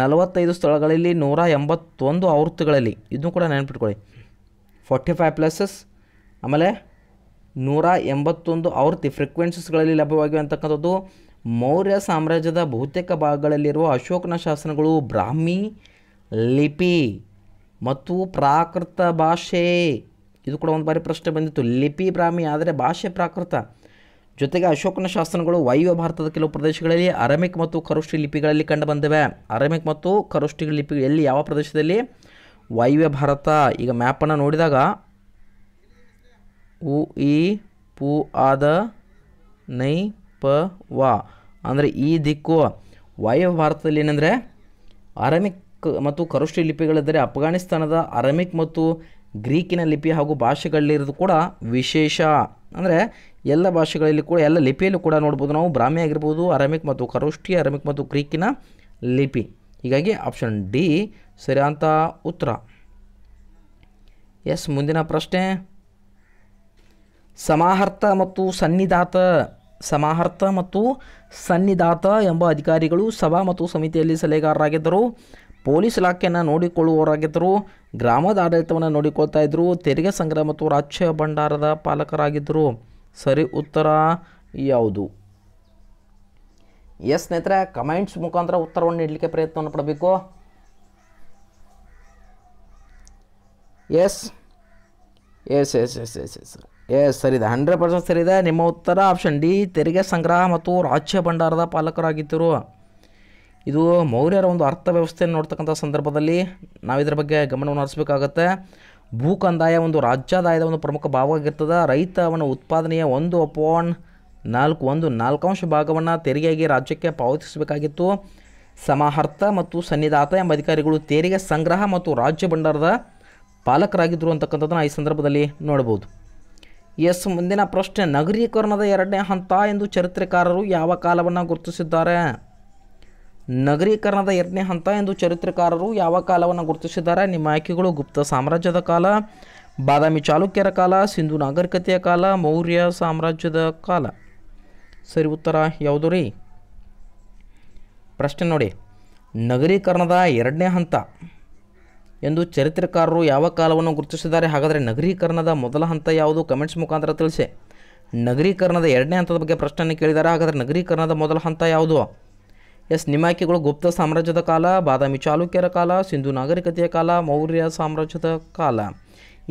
ನಲವತ್ತೈದು ಸ್ಥಳಗಳಲ್ಲಿ ನೂರ ಎಂಬತ್ತೊಂದು ಆವೃತ್ತಿಗಳಲ್ಲಿ ಇದನ್ನು ಕೂಡ ನೆನಪಿಟ್ಕೊಳ್ಳಿ ಫಾರ್ಟಿ ಫೈವ್ ಪ್ಲಸಸ್ ಆಮೇಲೆ ನೂರ ಎಂಬತ್ತೊಂದು ಆವೃತ್ತಿ ಫ್ರಿಕ್ವೆನ್ಸಿಸ್ಗಳಲ್ಲಿ ಲಭ್ಯವಾಗಿವೆ ಅಂತಕ್ಕಂಥದ್ದು ಮೌರ್ಯ ಸಾಮ್ರಾಜ್ಯದ ಬಹುತೇಕ ಭಾಗಗಳಲ್ಲಿರುವ ಅಶೋಕನ ಶಾಸನಗಳು ಬ್ರಾಹ್ಮಿ ಲಿಪಿ ಮತ್ತು ಪ್ರಾಕೃತ ಭಾಷೆ ಇದು ಕೂಡ ಒಂದು ಬಾರಿ ಪ್ರಶ್ನೆ ಬಂದಿತ್ತು ಲಿಪಿ ಬ್ರಾಹ್ಮಿ ಆದರೆ ಭಾಷೆ ಪ್ರಾಕೃತ ಜೊತೆಗೆ ಅಶೋಕನ ಶಾಸ್ತ್ರಗಳು ವಾಯುವ್ಯ ಭಾರತದ ಕೆಲವು ಪ್ರದೇಶಗಳಲ್ಲಿ ಅರಮಿಕ್ ಮತ್ತು ಕರುಷ್ಟಿ ಲಿಪಿಗಳಲ್ಲಿ ಕಂಡುಬಂದಿವೆ ಅರಮಿಕ್ ಮತ್ತು ಕರುಷ್ಟಿ ಲಿಪಿ ಎಲ್ಲಿ ಯಾವ ಪ್ರದೇಶದಲ್ಲಿ ವಾಯುವ್ಯ ಭಾರತ ಈಗ ಮ್ಯಾಪನ್ನು ನೋಡಿದಾಗ ಉ ಇ ಪು ಆದ ನೈ ಪ ವ ಅಂದರೆ ಈ ದಿಕ್ಕು ವಾಯುವ್ಯ ಭಾರತದಲ್ಲಿ ಏನಂದರೆ ಅರಮಿಕ್ ಕ ಮತ್ತು ಕರುಷ್ಟಿ ಲಿಪಿಗಳೆಂದರೆ ಅಫ್ಘಾನಿಸ್ತಾನದ ಅರಮಿಕ್ ಮತ್ತು ಗ್ರೀಕಿನ ಲಿಪಿ ಹಾಗೂ ಭಾಷೆಗಳಲ್ಲಿರೋದು ಕೂಡ ವಿಶೇಷ ಅಂದರೆ ಎಲ್ಲ ಭಾಷೆಗಳಲ್ಲಿ ಕೂಡ ಎಲ್ಲ ಲಿಪಿಯಲ್ಲೂ ಕೂಡ ನೋಡ್ಬೋದು ನಾವು ಬ್ರಾಹ್ಮಿ ಆಗಿರ್ಬೋದು ಅರಮಿಕ್ ಮತ್ತು ಕರುಷ್ಟಿ ಅರಮಿಕ್ ಮತ್ತು ಗ್ರೀಕಿನ ಲಿಪಿ ಹೀಗಾಗಿ ಆಪ್ಷನ್ ಡಿ ಅಂತ ಉತ್ತರ ಎಸ್ ಮುಂದಿನ ಪ್ರಶ್ನೆ ಸಮಾಹರ್ತ ಮತ್ತು ಸನ್ನಿಧಾತ ಸಮಾಹರ್ತ ಮತ್ತು ಸನ್ನಿಧಾತ ಎಂಬ ಅಧಿಕಾರಿಗಳು ಸಭಾ ಮತ್ತು ಸಮಿತಿಯಲ್ಲಿ ಸಲಹೆಗಾರರಾಗಿದ್ದರು ಪೊಲೀಸ್ ಇಲಾಖೆಯನ್ನು ನೋಡಿಕೊಳ್ಳುವವರಾಗಿದ್ದರು ಗ್ರಾಮದ ಆಡಳಿತವನ್ನು ನೋಡಿಕೊಳ್ತಾ ಇದ್ದರು ತೆರಿಗೆ ಸಂಗ್ರಹ ಮತ್ತು ರಾಜ್ಯ ಭಂಡಾರದ ಪಾಲಕರಾಗಿದ್ದರು ಸರಿ ಉತ್ತರ ಯಾವುದು ಎಸ್ ಸ್ನೇಹಿತರೆ ಕಮೆಂಟ್ಸ್ ಮುಖಾಂತರ ಉತ್ತರವನ್ನು ನೀಡಲಿಕ್ಕೆ ಪ್ರಯತ್ನವನ್ನು ಪಡಬೇಕು yes yes yes yes yes yes yes ಸರಿ ಇದೆ ಹಂಡ್ರೆಡ್ ಪರ್ಸೆಂಟ್ ಸರಿ ಇದೆ ನಿಮ್ಮ ಉತ್ತರ ಆಪ್ಷನ್ ಡಿ ತೆರಿಗೆ ಸಂಗ್ರಹ ಮತ್ತು ರಾಜ್ಯ ಭಂಡಾರದ ಪಾಲಕರಾಗಿದ್ದರು ಇದು ಮೌರ್ಯರ ಒಂದು ಅರ್ಥವ್ಯವಸ್ಥೆಯನ್ನು ನೋಡ್ತಕ್ಕಂಥ ಸಂದರ್ಭದಲ್ಲಿ ನಾವು ಇದರ ಬಗ್ಗೆ ಗಮನವನ್ನು ಹರಿಸಬೇಕಾಗತ್ತೆ ಭೂ ಕಂದಾಯ ಒಂದು ರಾಜ್ಯಾದಾಯದ ಒಂದು ಪ್ರಮುಖ ಭಾಗವಾಗಿರ್ತದೆ ರೈತ ಅವನ ಉತ್ಪಾದನೆಯ ಒಂದು ಅಪಾಯಿಂಟ್ ನಾಲ್ಕು ಒಂದು ನಾಲ್ಕಾಂಶ ಭಾಗವನ್ನು ತೆರಿಗೆಯಾಗಿ ರಾಜ್ಯಕ್ಕೆ ಪಾವತಿಸಬೇಕಾಗಿತ್ತು ಸಮಾಹರ್ಥ ಮತ್ತು ಸನ್ನಿಧಾತ ಎಂಬ ಅಧಿಕಾರಿಗಳು ತೆರಿಗೆ ಸಂಗ್ರಹ ಮತ್ತು ರಾಜ್ಯ ಭಂಡಾರದ ಪಾಲಕರಾಗಿದ್ದರು ಅಂತಕ್ಕಂಥದ್ದನ್ನು ಈ ಸಂದರ್ಭದಲ್ಲಿ ನೋಡ್ಬೋದು ಎಸ್ ಮುಂದಿನ ಪ್ರಶ್ನೆ ನಗರೀಕರಣದ ಎರಡನೇ ಹಂತ ಎಂದು ಚರಿತ್ರೆಕಾರರು ಯಾವ ಕಾಲವನ್ನು ಗುರುತಿಸಿದ್ದಾರೆ ನಗರೀಕರಣದ ಎರಡನೇ ಹಂತ ಎಂದು ಚರಿತ್ರೆಕಾರರು ಯಾವ ಕಾಲವನ್ನು ಗುರುತಿಸಿದ್ದಾರೆ ನಿಮ್ಮ ಆಯ್ಕೆಗಳು ಗುಪ್ತ ಸಾಮ್ರಾಜ್ಯದ ಕಾಲ ಬಾದಾಮಿ ಚಾಲುಕ್ಯರ ಕಾಲ ಸಿಂಧು ನಾಗರಿಕತೆಯ ಕಾಲ ಮೌರ್ಯ ಸಾಮ್ರಾಜ್ಯದ ಕಾಲ ಸರಿ ಉತ್ತರ ಯಾವುದು ರೀ ಪ್ರಶ್ನೆ ನೋಡಿ ನಗರೀಕರಣದ ಎರಡನೇ ಹಂತ ಎಂದು ಚರಿತ್ರೆಕಾರರು ಯಾವ ಕಾಲವನ್ನು ಗುರುತಿಸಿದ್ದಾರೆ ಹಾಗಾದರೆ ನಗರೀಕರಣದ ಮೊದಲ ಹಂತ ಯಾವುದು ಕಮೆಂಟ್ಸ್ ಮುಖಾಂತರ ತಿಳಿಸಿ ನಗರೀಕರಣದ ಎರಡನೇ ಹಂತದ ಬಗ್ಗೆ ಪ್ರಶ್ನೆಯನ್ನು ಕೇಳಿದ್ದಾರೆ ಹಾಗಾದರೆ ನಗರೀಕರಣದ ಮೊದಲ ಹಂತ ಯಾವುದು ಎಸ್ ನಿಮ್ಮ ಗುಪ್ತ ಸಾಮ್ರಾಜ್ಯದ ಕಾಲ ಬಾದಾಮಿ ಚಾಲುಕ್ಯರ ಕಾಲ ಸಿಂಧು ನಾಗರಿಕತೆಯ ಕಾಲ ಮೌರ್ಯ ಸಾಮ್ರಾಜ್ಯದ ಕಾಲ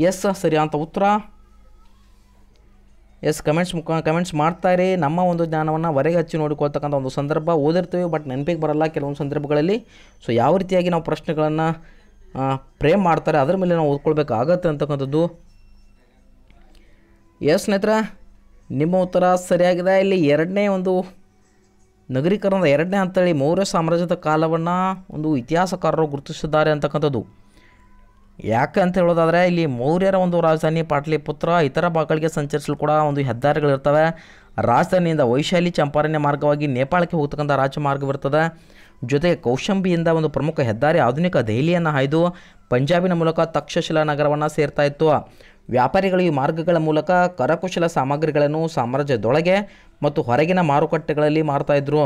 ಎಸ್ ಸರಿಯಾದ ಉತ್ತರ ಎಸ್ ಕಮೆಂಟ್ಸ್ ಮುಖ ಕಮೆಂಟ್ಸ್ ಮಾಡ್ತಾರೆ ನಮ್ಮ ಒಂದು ಜ್ಞಾನವನ್ನು ಹೊರಗೆ ಹಚ್ಚಿ ನೋಡಿಕೊಳ್ತಕ್ಕಂಥ ಒಂದು ಸಂದರ್ಭ ಓದಿರ್ತೀವಿ ಬಟ್ ನೆನಪಿಗೆ ಬರಲ್ಲ ಕೆಲವೊಂದು ಸಂದರ್ಭಗಳಲ್ಲಿ ಸೊ ಯಾವ ರೀತಿಯಾಗಿ ನಾವು ಪ್ರಶ್ನೆಗಳನ್ನು ಪ್ರೇಮ್ ಮಾಡ್ತಾರೆ ಅದರ ಮೇಲೆ ನಾವು ಓದ್ಕೊಳ್ಬೇಕಾಗತ್ತೆ ಅಂತಕ್ಕಂಥದ್ದು ಎಸ್ ಸ್ನೇಹಿತರ ನಿಮ್ಮ ಉತ್ತರ ಸರಿಯಾಗಿದೆ ಇಲ್ಲಿ ಎರಡನೇ ಒಂದು ನಗರೀಕರಣದ ಎರಡನೇ ಅಂತೇಳಿ ಮೌರ್ಯ ಸಾಮ್ರಾಜ್ಯದ ಕಾಲವನ್ನು ಒಂದು ಇತಿಹಾಸಕಾರರು ಗುರುತಿಸಿದ್ದಾರೆ ಅಂತಕ್ಕಂಥದ್ದು ಯಾಕೆ ಅಂತ ಹೇಳೋದಾದರೆ ಇಲ್ಲಿ ಮೌರ್ಯರ ಒಂದು ರಾಜಧಾನಿ ಪಾಟಲಿಪುತ್ರ ಇತರ ಭಾಗಗಳಿಗೆ ಸಂಚರಿಸಲು ಕೂಡ ಒಂದು ಹೆದ್ದಾರಿಗಳಿರ್ತವೆ ರಾಜಧಾನಿಯಿಂದ ವೈಶಾಲಿ ಚಂಪಾರಣ್ಯ ಮಾರ್ಗವಾಗಿ ನೇಪಾಳಕ್ಕೆ ಹೋಗ್ತಕ್ಕಂಥ ರಾಜಮಾರ್ಗವಿರ್ತದೆ ಜೊತೆಗೆ ಕೌಶಂಬಿಯಿಂದ ಒಂದು ಪ್ರಮುಖ ಹೆದ್ದಾರಿ ಆಧುನಿಕ ದೆಹಲಿಯನ್ನು ಹಾಯ್ದು ಪಂಜಾಬಿನ ಮೂಲಕ ತಕ್ಷಶಿಲಾ ನಗರವನ್ನು ಸೇರ್ತಾ ಇತ್ತು ವ್ಯಾಪಾರಿಗಳು ಈ ಮಾರ್ಗಗಳ ಮೂಲಕ ಕರಕುಶಲ ಸಾಮಗ್ರಿಗಳನ್ನು ಸಾಮ್ರಾಜ್ಯದೊಳಗೆ ಮತ್ತು ಹೊರಗಿನ ಮಾರುಕಟ್ಟೆಗಳಲ್ಲಿ ಮಾರ್ತಾಯಿದ್ರು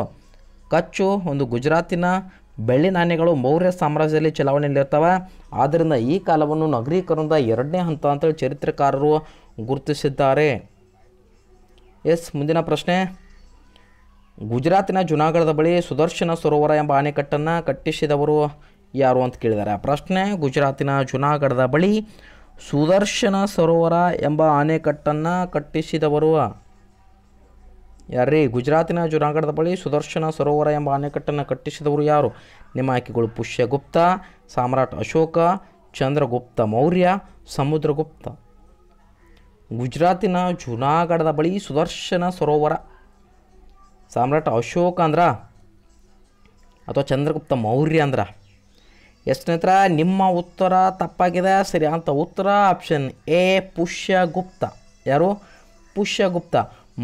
ಕಚ್ಚು ಒಂದು ಗುಜರಾತಿನ ಬೆಳ್ಳಿ ನಾಣ್ಯಗಳು ಮೌರ್ಯ ಸಾಮ್ರಾಜ್ಯದಲ್ಲಿ ಚಲಾವಣೆಯಲ್ಲಿರ್ತವೆ ಆದ್ದರಿಂದ ಈ ಕಾಲವನ್ನು ನಗರೀಕರಣದ ಎರಡನೇ ಹಂತ ಅಂತೇಳಿ ಚರಿತ್ರೆಕಾರರು ಗುರುತಿಸಿದ್ದಾರೆ ಎಸ್ ಮುಂದಿನ ಪ್ರಶ್ನೆ ಗುಜರಾತಿನ ಜುನಾಗಢದ ಬಳಿ ಸುದರ್ಶನ ಸರೋವರ ಎಂಬ ಅಣೆಕಟ್ಟನ್ನು ಕಟ್ಟಿಸಿದವರು ಯಾರು ಅಂತ ಕೇಳಿದ್ದಾರೆ ಪ್ರಶ್ನೆ ಗುಜರಾತಿನ ಜುನಾಗಢದ ಬಳಿ ಸುದರ್ಶನ ಸರೋವರ ಎಂಬ ಅಣೆಕಟ್ಟನ್ನು ಕಟ್ಟಿಸಿದವರು ಯಾರ್ರೀ ಗುಜರಾತಿನ ಜುನಾಗಢದ ಬಳಿ ಸುದರ್ಶನ ಸರೋವರ ಎಂಬ ಅಣೆಕಟ್ಟನ್ನು ಕಟ್ಟಿಸಿದವರು ಯಾರು ನಿಮ್ಮ ಆಯ್ಕೆಗಳು ಪುಷ್ಯಗುಪ್ತ ಸಾಮ್ರಾಟ್ ಅಶೋಕ ಚಂದ್ರಗುಪ್ತ ಮೌರ್ಯ ಸಮುದ್ರಗುಪ್ತ ಗುಜರಾತಿನ ಜುನಾಗಢದ ಬಳಿ ಸುದರ್ಶನ ಸರೋವರ ಸಾಮ್ರಾಟ್ ಅಶೋಕ ಅಂದ್ರ ಅಥವಾ ಚಂದ್ರಗುಪ್ತ ಮೌರ್ಯ ಅಂದ್ರ ಎಸ್ ನಿಮ್ಮ ಉತ್ತರ ತಪ್ಪಾಗಿದೆ ಸರಿ ಅಂತ ಉತ್ತರ ಆಪ್ಷನ್ ಎ ಪುಷ್ಯಗುಪ್ತ ಯಾರು ಪುಷ್ಯಗುಪ್ತ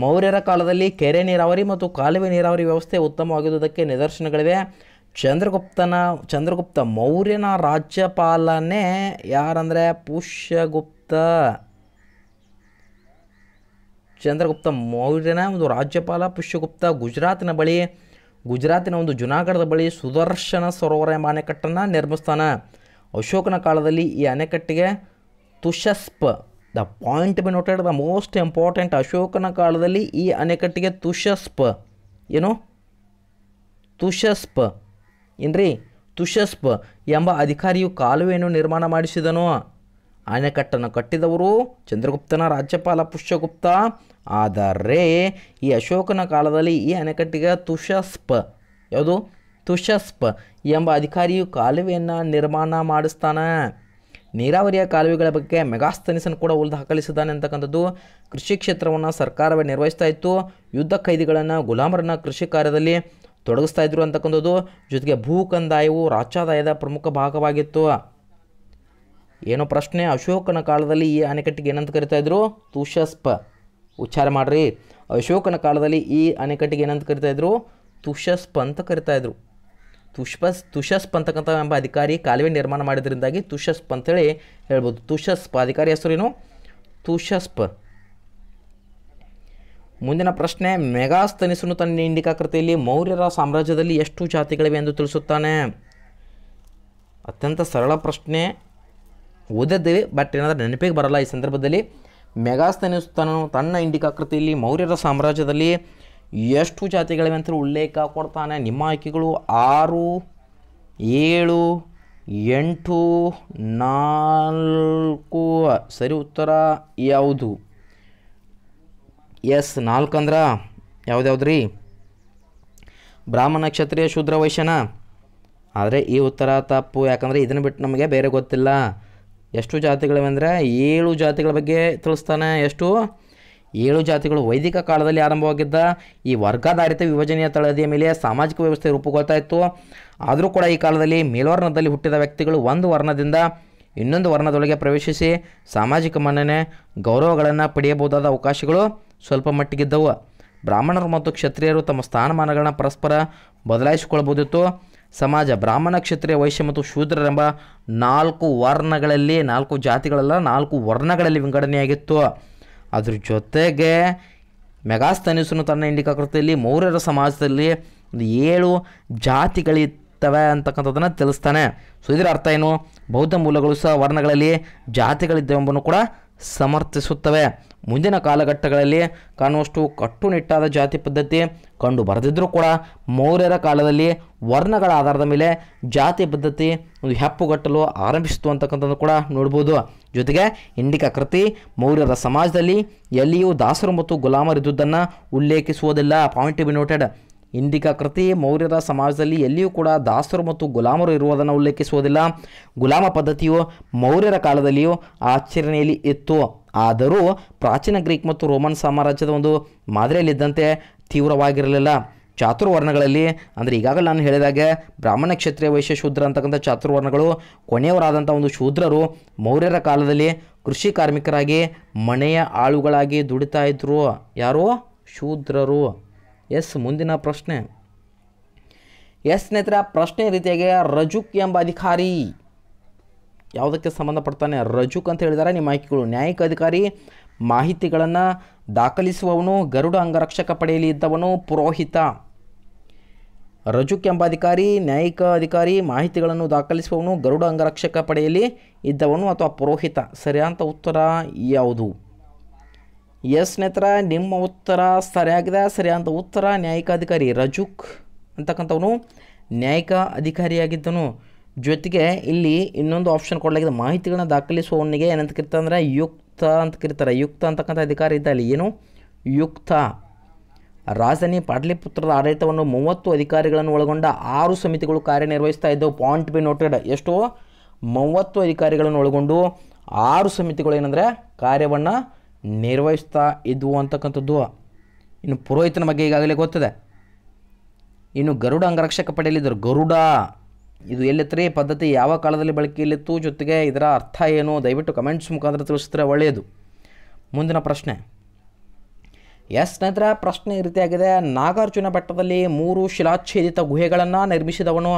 ಮೌರ್ಯರ ಕಾಲದಲ್ಲಿ ಕೆರೆ ನೀರಾವರಿ ಮತ್ತು ಕಾಲುವೆ ನೀರಾವರಿ ವ್ಯವಸ್ಥೆ ಉತ್ತಮವಾಗಿರುವುದಕ್ಕೆ ನಿದರ್ಶನಗಳಿವೆ ಚಂದ್ರಗುಪ್ತನ ಚಂದ್ರಗುಪ್ತ ಮೌರ್ಯನ ರಾಜ್ಯಪಾಲನೇ ಯಾರಂದರೆ ಪುಷ್ಯಗುಪ್ತ ಚಂದ್ರಗುಪ್ತ ಮೌರ್ಯನ ಒಂದು ರಾಜ್ಯಪಾಲ ಪುಷ್ಯಗುಪ್ತ ಗುಜರಾತಿನ ಬಳಿ ಗುಜರಾತಿನ ಒಂದು ಜುನಾಗಢದ ಬಳಿ ಸುದರ್ಶನ ಸರೋವರ ಎಂಬ ಅಣೆಕಟ್ಟನ್ನು ನಿರ್ಮಿಸ್ತಾನೆ ಅಶೋಕನ ಕಾಲದಲ್ಲಿ ಈ ಅಣೆಕಟ್ಟಿಗೆ Tushaspa the point be noted the most important ಅಶೋಕನ ಕಾಲದಲ್ಲಿ ಈ ಅಣೆಕಟ್ಟಿಗೆ ತುಷಸ್ಪ ಏನು ತುಷಸ್ಪ್ ಏನ್ರಿ ತುಷಸ್ಪ ಎಂಬ ಅಧಿಕಾರಿಯು ಕಾಲುವೆಯನ್ನು ನಿರ್ಮಾಣ ಮಾಡಿಸಿದನು ಅಣೆಕಟ್ಟನ್ನು ಕಟ್ಟಿದವರು ಚಂದ್ರಗುಪ್ತನ ರಾಜ್ಯಪಾಲ ಪುಷ್ಯಗುಪ್ತ ಆದರೆ ಈ ಅಶೋಕನ ಕಾಲದಲ್ಲಿ ಈ ಅಣೆಕಟ್ಟಿಗೆ ತುಷಸ್ಪ ಯಾವುದು ತುಷಸ್ಪ ಎಂಬ ಅಧಿಕಾರಿಯು ಕಾಲುವೆಯನ್ನು ನಿರ್ಮಾಣ ಮಾಡಿಸ್ತಾನೆ ನೀರಾವರಿಯ ಕಾಲುವೆಗಳ ಬಗ್ಗೆ ಮೆಗಾಸ್ತನಿಸನ್ನು ಕೂಡ ಉಳಿದು ಹಾಕಲಿಸಿದ್ದಾನೆ ಅಂತಕ್ಕಂಥದ್ದು ಕೃಷಿ ಕ್ಷೇತ್ರವನ್ನು ಸರ್ಕಾರವೇ ನಿರ್ವಹಿಸ್ತಾ ಇತ್ತು ಯುದ್ಧ ಕೈದಿಗಳನ್ನು ಗುಲಾಮರನ್ನ ಕೃಷಿ ಕಾರ್ಯದಲ್ಲಿ ತೊಡಗಿಸ್ತಾ ಇದ್ರು ಅಂತಕ್ಕಂಥದ್ದು ಜೊತೆಗೆ ಭೂ ಕಂದಾಯವು ರಾಜ್ಯಾದಾಯದ ಪ್ರಮುಖ ಭಾಗವಾಗಿತ್ತು ಏನೋ ಪ್ರಶ್ನೆ ಅಶೋಕನ ಕಾಲದಲ್ಲಿ ಈ ಅಣೆಕಟ್ಟಿಗೆ ಏನಂತ ಕರಿತಾ ಇದ್ರು ತುಷಸ್ಪ ಉಚ್ಚಾರ ಮಾಡಿರಿ ಅಶೋಕನ ಕಾಲದಲ್ಲಿ ಈ ಅಣೆಕಟ್ಟಿಗೆ ಏನಂತ ಕರಿತಾಯಿದ್ರು ತುಷಸ್ಪ ಅಂತ ಕರಿತಾಯಿದ್ರು ತುಷ್ಪಸ್ ತುಷಸ್ಪ ಅಂತಕ್ಕಂಥ ಎಂಬ ಅಧಿಕಾರಿ ಕಾಲುವೆ ನಿರ್ಮಾಣ ಮಾಡಿದ್ರಿಂದಾಗಿ ತುಷಸ್ಪ ಅಂತೇಳಿ ಹೇಳ್ಬೋದು ತುಷಸ್ಪ ಅಧಿಕಾರಿ ಹೆಸರೇನು ತುಷಸ್ಪ ಮುಂದಿನ ಪ್ರಶ್ನೆ ಮೆಗಾಸ್ತನಿಸನು ತನ್ನ ಇಂಡಿಕಾ ಕೃತಿಯಲ್ಲಿ ಮೌರ್ಯರ ಸಾಮ್ರಾಜ್ಯದಲ್ಲಿ ಎಷ್ಟು ಜಾತಿಗಳಿವೆ ಎಂದು ತಿಳಿಸುತ್ತಾನೆ ಅತ್ಯಂತ ಸರಳ ಪ್ರಶ್ನೆ ಓದಿದ್ದೇವೆ ಬಟ್ ಏನಾದರೂ ನೆನಪಿಗೆ ಬರಲ್ಲ ಈ ಸಂದರ್ಭದಲ್ಲಿ ಮೆಗಾಸ್ತನಿಸ್ತನು ತನ್ನ ಇಂಡಿಕಾ ಕೃತಿಯಲ್ಲಿ ಮೌರ್ಯರ ಸಾಮ್ರಾಜ್ಯದಲ್ಲಿ ಎಷ್ಟು ಜಾತಿಗಳಿವೆ ಅಂತ ಉಲ್ಲೇಖ ಕೊಡ್ತಾನೆ ನಿಮ್ಮ ಆಯ್ಕೆಗಳು ಆರು ಏಳು ಎಂಟು ನಾಲ್ಕು ಸರಿ ಉತ್ತರ ಯಾವುದು ಎಸ್ ನಾಲ್ಕಂದ್ರ ಯಾವುದ್ಯಾವ್ದ್ರಿ ಬ್ರಾಹ್ಮಣ ಕ್ಷತ್ರಿಯ ಶೂದ್ರ ವೈಶ್ಯನ ಆದರೆ ಈ ಉತ್ತರ ತಪ್ಪು ಯಾಕಂದರೆ ಇದನ್ನು ಬಿಟ್ಟು ನಮಗೆ ಬೇರೆ ಗೊತ್ತಿಲ್ಲ ಎಷ್ಟು ಜಾತಿಗಳಿವೆಂದರೆ ಏಳು ಜಾತಿಗಳ ಬಗ್ಗೆ ತಿಳಿಸ್ತಾನೆ ಎಷ್ಟು ಏಳು ಜಾತಿಗಳು ವೈದಿಕ ಕಾಲದಲ್ಲಿ ಆರಂಭವಾಗಿದ್ದ ಈ ವರ್ಗಾಧಾರಿತ ವಿಭಜನೆಯ ತಳದಿಯ ಮೇಲೆ ಸಾಮಾಜಿಕ ವ್ಯವಸ್ಥೆ ರೂಪುಗೊಳ್ತಾ ಇತ್ತು ಆದರೂ ಕೂಡ ಈ ಕಾಲದಲ್ಲಿ ಮೇಲ್ವರ್ಣದಲ್ಲಿ ಹುಟ್ಟಿದ ವ್ಯಕ್ತಿಗಳು ಒಂದು ವರ್ಣದಿಂದ ಇನ್ನೊಂದು ವರ್ಣದೊಳಗೆ ಪ್ರವೇಶಿಸಿ ಸಾಮಾಜಿಕ ಮನ್ನಣೆ ಗೌರವಗಳನ್ನು ಪಡೆಯಬಹುದಾದ ಅವಕಾಶಗಳು ಸ್ವಲ್ಪ ಮಟ್ಟಿಗಿದ್ದವು ಬ್ರಾಹ್ಮಣರು ಮತ್ತು ಕ್ಷತ್ರಿಯರು ತಮ್ಮ ಸ್ಥಾನಮಾನಗಳನ್ನು ಪರಸ್ಪರ ಬದಲಾಯಿಸಿಕೊಳ್ಬೋದಿತ್ತು ಸಮಾಜ ಬ್ರಾಹ್ಮಣ ಕ್ಷತ್ರಿಯ ವೈಶ್ಯ ಮತ್ತು ಶೂದ್ರರೆಂಬ ನಾಲ್ಕು ವರ್ಣಗಳಲ್ಲಿ ನಾಲ್ಕು ಜಾತಿಗಳೆಲ್ಲ ನಾಲ್ಕು ವರ್ಣಗಳಲ್ಲಿ ವಿಂಗಡಣೆಯಾಗಿತ್ತು ಅದ್ರ ಜೊತೆಗೆ ಮೆಗಾಸ್ತನಿಸನು ತನ್ನ ಇಂಡಿಕಾ ಮೌರ್ಯರ ಸಮಾಜದಲ್ಲಿ ಒಂದು ಏಳು ಜಾತಿಗಳಿತ್ತವೆ ಅಂತಕ್ಕಂಥದ್ದನ್ನು ತಿಳಿಸ್ತಾನೆ ಸೊ ಇದರ ಅರ್ಥ ಏನು ಬೌದ್ಧ ಮೂಲಗಳು ಸಹ ವರ್ಣಗಳಲ್ಲಿ ಜಾತಿಗಳಿದ್ದವೆಂಬನ್ನು ಕೂಡ ಸಮರ್ಥಿಸುತ್ತವೆ ಮುಂದಿನ ಕಾಲಘಟ್ಟಗಳಲ್ಲಿ ಕಾಣುವಷ್ಟು ಕಟ್ಟುನಿಟ್ಟಾದ ಜಾತಿ ಪದ್ಧತಿ ಕಂಡು ಬರೆದಿದ್ದರೂ ಕೂಡ ಮೌರ್ಯರ ಕಾಲದಲ್ಲಿ ವರ್ಣಗಳ ಆಧಾರದ ಮೇಲೆ ಜಾತಿ ಪದ್ಧತಿ ಒಂದು ಹೆಪ್ಪುಗಟ್ಟಲು ಆರಂಭಿಸಿತು ಅಂತಕ್ಕಂಥದ್ದು ಕೂಡ ನೋಡ್ಬೋದು ಜೊತೆಗೆ ಇಂಡಿಕಾ ಕೃತಿ ಮೌರ್ಯರ ಸಮಾಜದಲ್ಲಿ ಎಲ್ಲಿಯೂ ದಾಸರು ಮತ್ತು ಗುಲಾಮರಿದ್ದುದನ್ನು ಉಲ್ಲೇಖಿಸುವುದಿಲ್ಲ ಪಾಯಿಂಟ್ ಬಿ ನೋಟೆಡ್ ಇಂದಿಕ ಕೃತಿ ಮೌರ್ಯರ ಸಮಾಜದಲ್ಲಿ ಎಲ್ಲಿಯೂ ಕೂಡ ದಾಸರು ಮತ್ತು ಗುಲಾಮರು ಇರುವುದನ್ನು ಉಲ್ಲೇಖಿಸುವುದಿಲ್ಲ ಗುಲಾಮ ಪದ್ಧತಿಯು ಮೌರ್ಯರ ಕಾಲದಲ್ಲಿಯೂ ಆಚರಣೆಯಲ್ಲಿ ಇತ್ತು ಆದರೂ ಪ್ರಾಚೀನ ಗ್ರೀಕ್ ಮತ್ತು ರೋಮನ್ ಸಾಮ್ರಾಜ್ಯದ ಒಂದು ಮಾದರಿಯಲ್ಲಿದ್ದಂತೆ ತೀವ್ರವಾಗಿರಲಿಲ್ಲ ಚಾತುರ್ವರ್ಣಗಳಲ್ಲಿ ಅಂದರೆ ಈಗಾಗಲೇ ನಾನು ಹೇಳಿದಾಗೆ ಬ್ರಾಹ್ಮಣ ಕ್ಷತ್ರಿಯ ವೈಶ್ಯ ಶೂದ್ರ ಅಂತಕ್ಕಂಥ ಚಾತುರ್ವರ್ಣಗಳು ಕೊನೆಯವರಾದಂಥ ಒಂದು ಶೂದ್ರರು ಮೌರ್ಯರ ಕಾಲದಲ್ಲಿ ಕೃಷಿ ಕಾರ್ಮಿಕರಾಗಿ ಮನೆಯ ಆಳುಗಳಾಗಿ ದುಡಿತಾ ಇದ್ದರು ಯಾರು ಶೂದ್ರರು ಎಸ್ ಮುಂದಿನ ಪ್ರಶ್ನೆ ಎಸ್ ಸ್ನೇಹಿತರ ಪ್ರಶ್ನೆ ರೀತಿಯಾಗಿ ರಜುಕ್ ಎಂಬ ಅಧಿಕಾರಿ ಯಾವುದಕ್ಕೆ ಸಂಬಂಧಪಡ್ತಾನೆ ರಜುಕ್ ಅಂತ ಹೇಳಿದರೆ ನಿಮ್ಮ ಆಯ್ಕೆಗಳು ನ್ಯಾಯಿಕ ಅಧಿಕಾರಿ ಮಾಹಿತಿಗಳನ್ನು ದಾಖಲಿಸುವವನು ಗರುಡ ಅಂಗರಕ್ಷಕ ಪಡೆಯಲ್ಲಿ ಇದ್ದವನು ಪುರೋಹಿತ ರಜುಕ್ ಎಂಬ ಅಧಿಕಾರಿ ನ್ಯಾಯಿಕ ಅಧಿಕಾರಿ ಮಾಹಿತಿಗಳನ್ನು ದಾಖಲಿಸುವವನು ಗರುಡ ಅಂಗರಕ್ಷಕ ಪಡೆಯಲ್ಲಿ ಇದ್ದವನು ಅಥವಾ ಪುರೋಹಿತ ಸರಿಯಾದ ಉತ್ತರ ಯಾವುದು ಎಸ್ ಸ್ನೇಹಿತರ ನಿಮ್ಮ ಉತ್ತರ ಸರಿಯಾಗಿದೆ ಅಂತ ಉತ್ತರ ನ್ಯಾಯಿಕಾಧಿಕಾರಿ ರಜುಕ್ ಅಂತಕ್ಕಂಥವನು ನ್ಯಾಯಿಕ ಅಧಿಕಾರಿಯಾಗಿದ್ದನು ಜೊತೆಗೆ ಇಲ್ಲಿ ಇನ್ನೊಂದು ಆಪ್ಷನ್ ಕೊಡಲಾಗಿದೆ ಮಾಹಿತಿಗಳನ್ನು ದಾಖಲಿಸುವವನಿಗೆ ಏನಂತ ಕರಿತಾರೆ ಯುಕ್ತ ಅಂತ ಕರೀತಾರೆ ಯುಕ್ತ ಅಂತಕ್ಕಂಥ ಅಧಿಕಾರಿ ಇದ್ದ ಅಲ್ಲಿ ಏನು ಯುಕ್ತ ರಾಜಧಾನಿ ಪಾಟಲಿಪುತ್ರದ ಆಡಳಿತವನ್ನು ಮೂವತ್ತು ಅಧಿಕಾರಿಗಳನ್ನು ಒಳಗೊಂಡ ಆರು ಸಮಿತಿಗಳು ಕಾರ್ಯನಿರ್ವಹಿಸ್ತಾ ಇದ್ದವು ಪಾಯಿಂಟ್ ಬಿ ನೋಟೆಡ್ ಎಷ್ಟು ಮೂವತ್ತು ಅಧಿಕಾರಿಗಳನ್ನು ಒಳಗೊಂಡು ಆರು ಸಮಿತಿಗಳು ಏನಂದರೆ ಕಾರ್ಯವನ್ನು ನಿರ್ವಹಿಸ್ತಾ ಇದ್ವು ಅಂತಕ್ಕಂಥದ್ದು ಇನ್ನು ಪುರೋಹಿತನ ಬಗ್ಗೆ ಈಗಾಗಲೇ ಗೊತ್ತಿದೆ ಇನ್ನು ಗರುಡ ಅಂಗರಕ್ಷಕ ಪಡೆಯಲ್ಲಿದ್ದರು ಗರುಡ ಇದು ಎಲ್ಲಿತ್ತು ಪದ್ಧತಿ ಯಾವ ಕಾಲದಲ್ಲಿ ಬಳಕೆಯಲ್ಲಿತ್ತು ಜೊತೆಗೆ ಇದರ ಅರ್ಥ ಏನು ದಯವಿಟ್ಟು ಕಮೆಂಟ್ಸ್ ಮುಖಾಂತರ ತಿಳಿಸಿದ್ರೆ ಒಳ್ಳೆಯದು ಮುಂದಿನ ಪ್ರಶ್ನೆ ಎಸ್ ನಂತರ ಪ್ರಶ್ನೆ ಈ ರೀತಿಯಾಗಿದೆ ನಾಗಾರ್ಜುನ ಬೆಟ್ಟದಲ್ಲಿ ಮೂರು ಶಿಲಾಚ್ಛೇದಿತ ಗುಹೆಗಳನ್ನು ನಿರ್ಮಿಸಿದವನು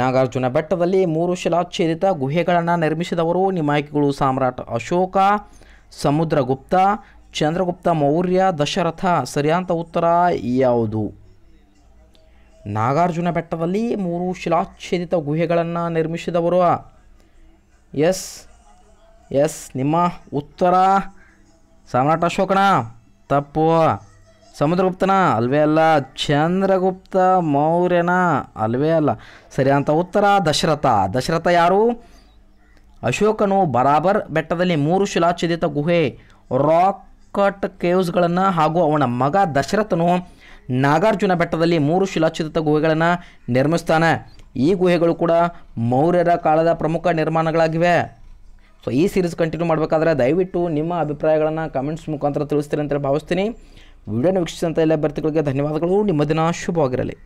ನಾಗಾರ್ಜುನ ಬೆಟ್ಟದಲ್ಲಿ ಮೂರು ಶಿಲಾಚ್ಛೇದಿತ ಗುಹೆಗಳನ್ನು ನಿರ್ಮಿಸಿದವರು ನಿಮ್ಮ ಆಯ್ಕೆಗಳು ಸಾಮ್ರಾಟ್ ಅಶೋಕ ಸಮುದ್ರಗುಪ್ತ ಚಂದ್ರಗುಪ್ತ ಮೌರ್ಯ ದಶರಥ ಸರಿಯಾದ ಉತ್ತರ ಯಾವುದು ನಾಗಾರ್ಜುನ ಬೆಟ್ಟದಲ್ಲಿ ಮೂರು ಶಿಲಾಚ್ಛೇದಿತ ಗುಹೆಗಳನ್ನು ನಿರ್ಮಿಸಿದವರು ಎಸ್ ಎಸ್ ನಿಮ್ಮ ಉತ್ತರ ಸಾಮ್ರಾಟ ಅಶೋಕನ ತಪ್ಪು ಸಮುದ್ರಗುಪ್ತನ ಅಲ್ವೇ ಅಲ್ಲ ಚಂದ್ರಗುಪ್ತ ಮೌರ್ಯನ ಅಲ್ವೇ ಅಲ್ಲ ಸರಿಯಾದ ಉತ್ತರ ದಶರಥ ದಶರಥ ಯಾರು ಅಶೋಕನು ಬರಾಬರ್ ಬೆಟ್ಟದಲ್ಲಿ ಮೂರು ಶಿಲಾಛೇದಿತ ಗುಹೆ ರಾಕಟ್ ಕೇವ್ಸ್ಗಳನ್ನು ಹಾಗೂ ಅವನ ಮಗ ದಶರಥನು ನಾಗಾರ್ಜುನ ಬೆಟ್ಟದಲ್ಲಿ ಮೂರು ಶಿಲಾಛೇದಿತ ಗುಹೆಗಳನ್ನು ನಿರ್ಮಿಸ್ತಾನೆ ಈ ಗುಹೆಗಳು ಕೂಡ ಮೌರ್ಯರ ಕಾಲದ ಪ್ರಮುಖ ನಿರ್ಮಾಣಗಳಾಗಿವೆ ಸೊ ಈ ಸೀರೀಸ್ ಕಂಟಿನ್ಯೂ ಮಾಡಬೇಕಾದ್ರೆ ದಯವಿಟ್ಟು ನಿಮ್ಮ ಅಭಿಪ್ರಾಯಗಳನ್ನು ಕಮೆಂಟ್ಸ್ ಮುಖಾಂತರ ತಿಳಿಸ್ತೀರಿ ಅಂತೇಳಿ ಭಾವಿಸ್ತೀನಿ ವಿಡಿಯೋನ ವೀಕ್ಷಿಸಿದಂಥ ಎಲ್ಲ ಅಭ್ಯರ್ಥಿಗಳಿಗೆ ಧನ್ಯವಾದಗಳು ನಿಮ್ಮ ದಿನ ಶುಭವಾಗಿರಲಿ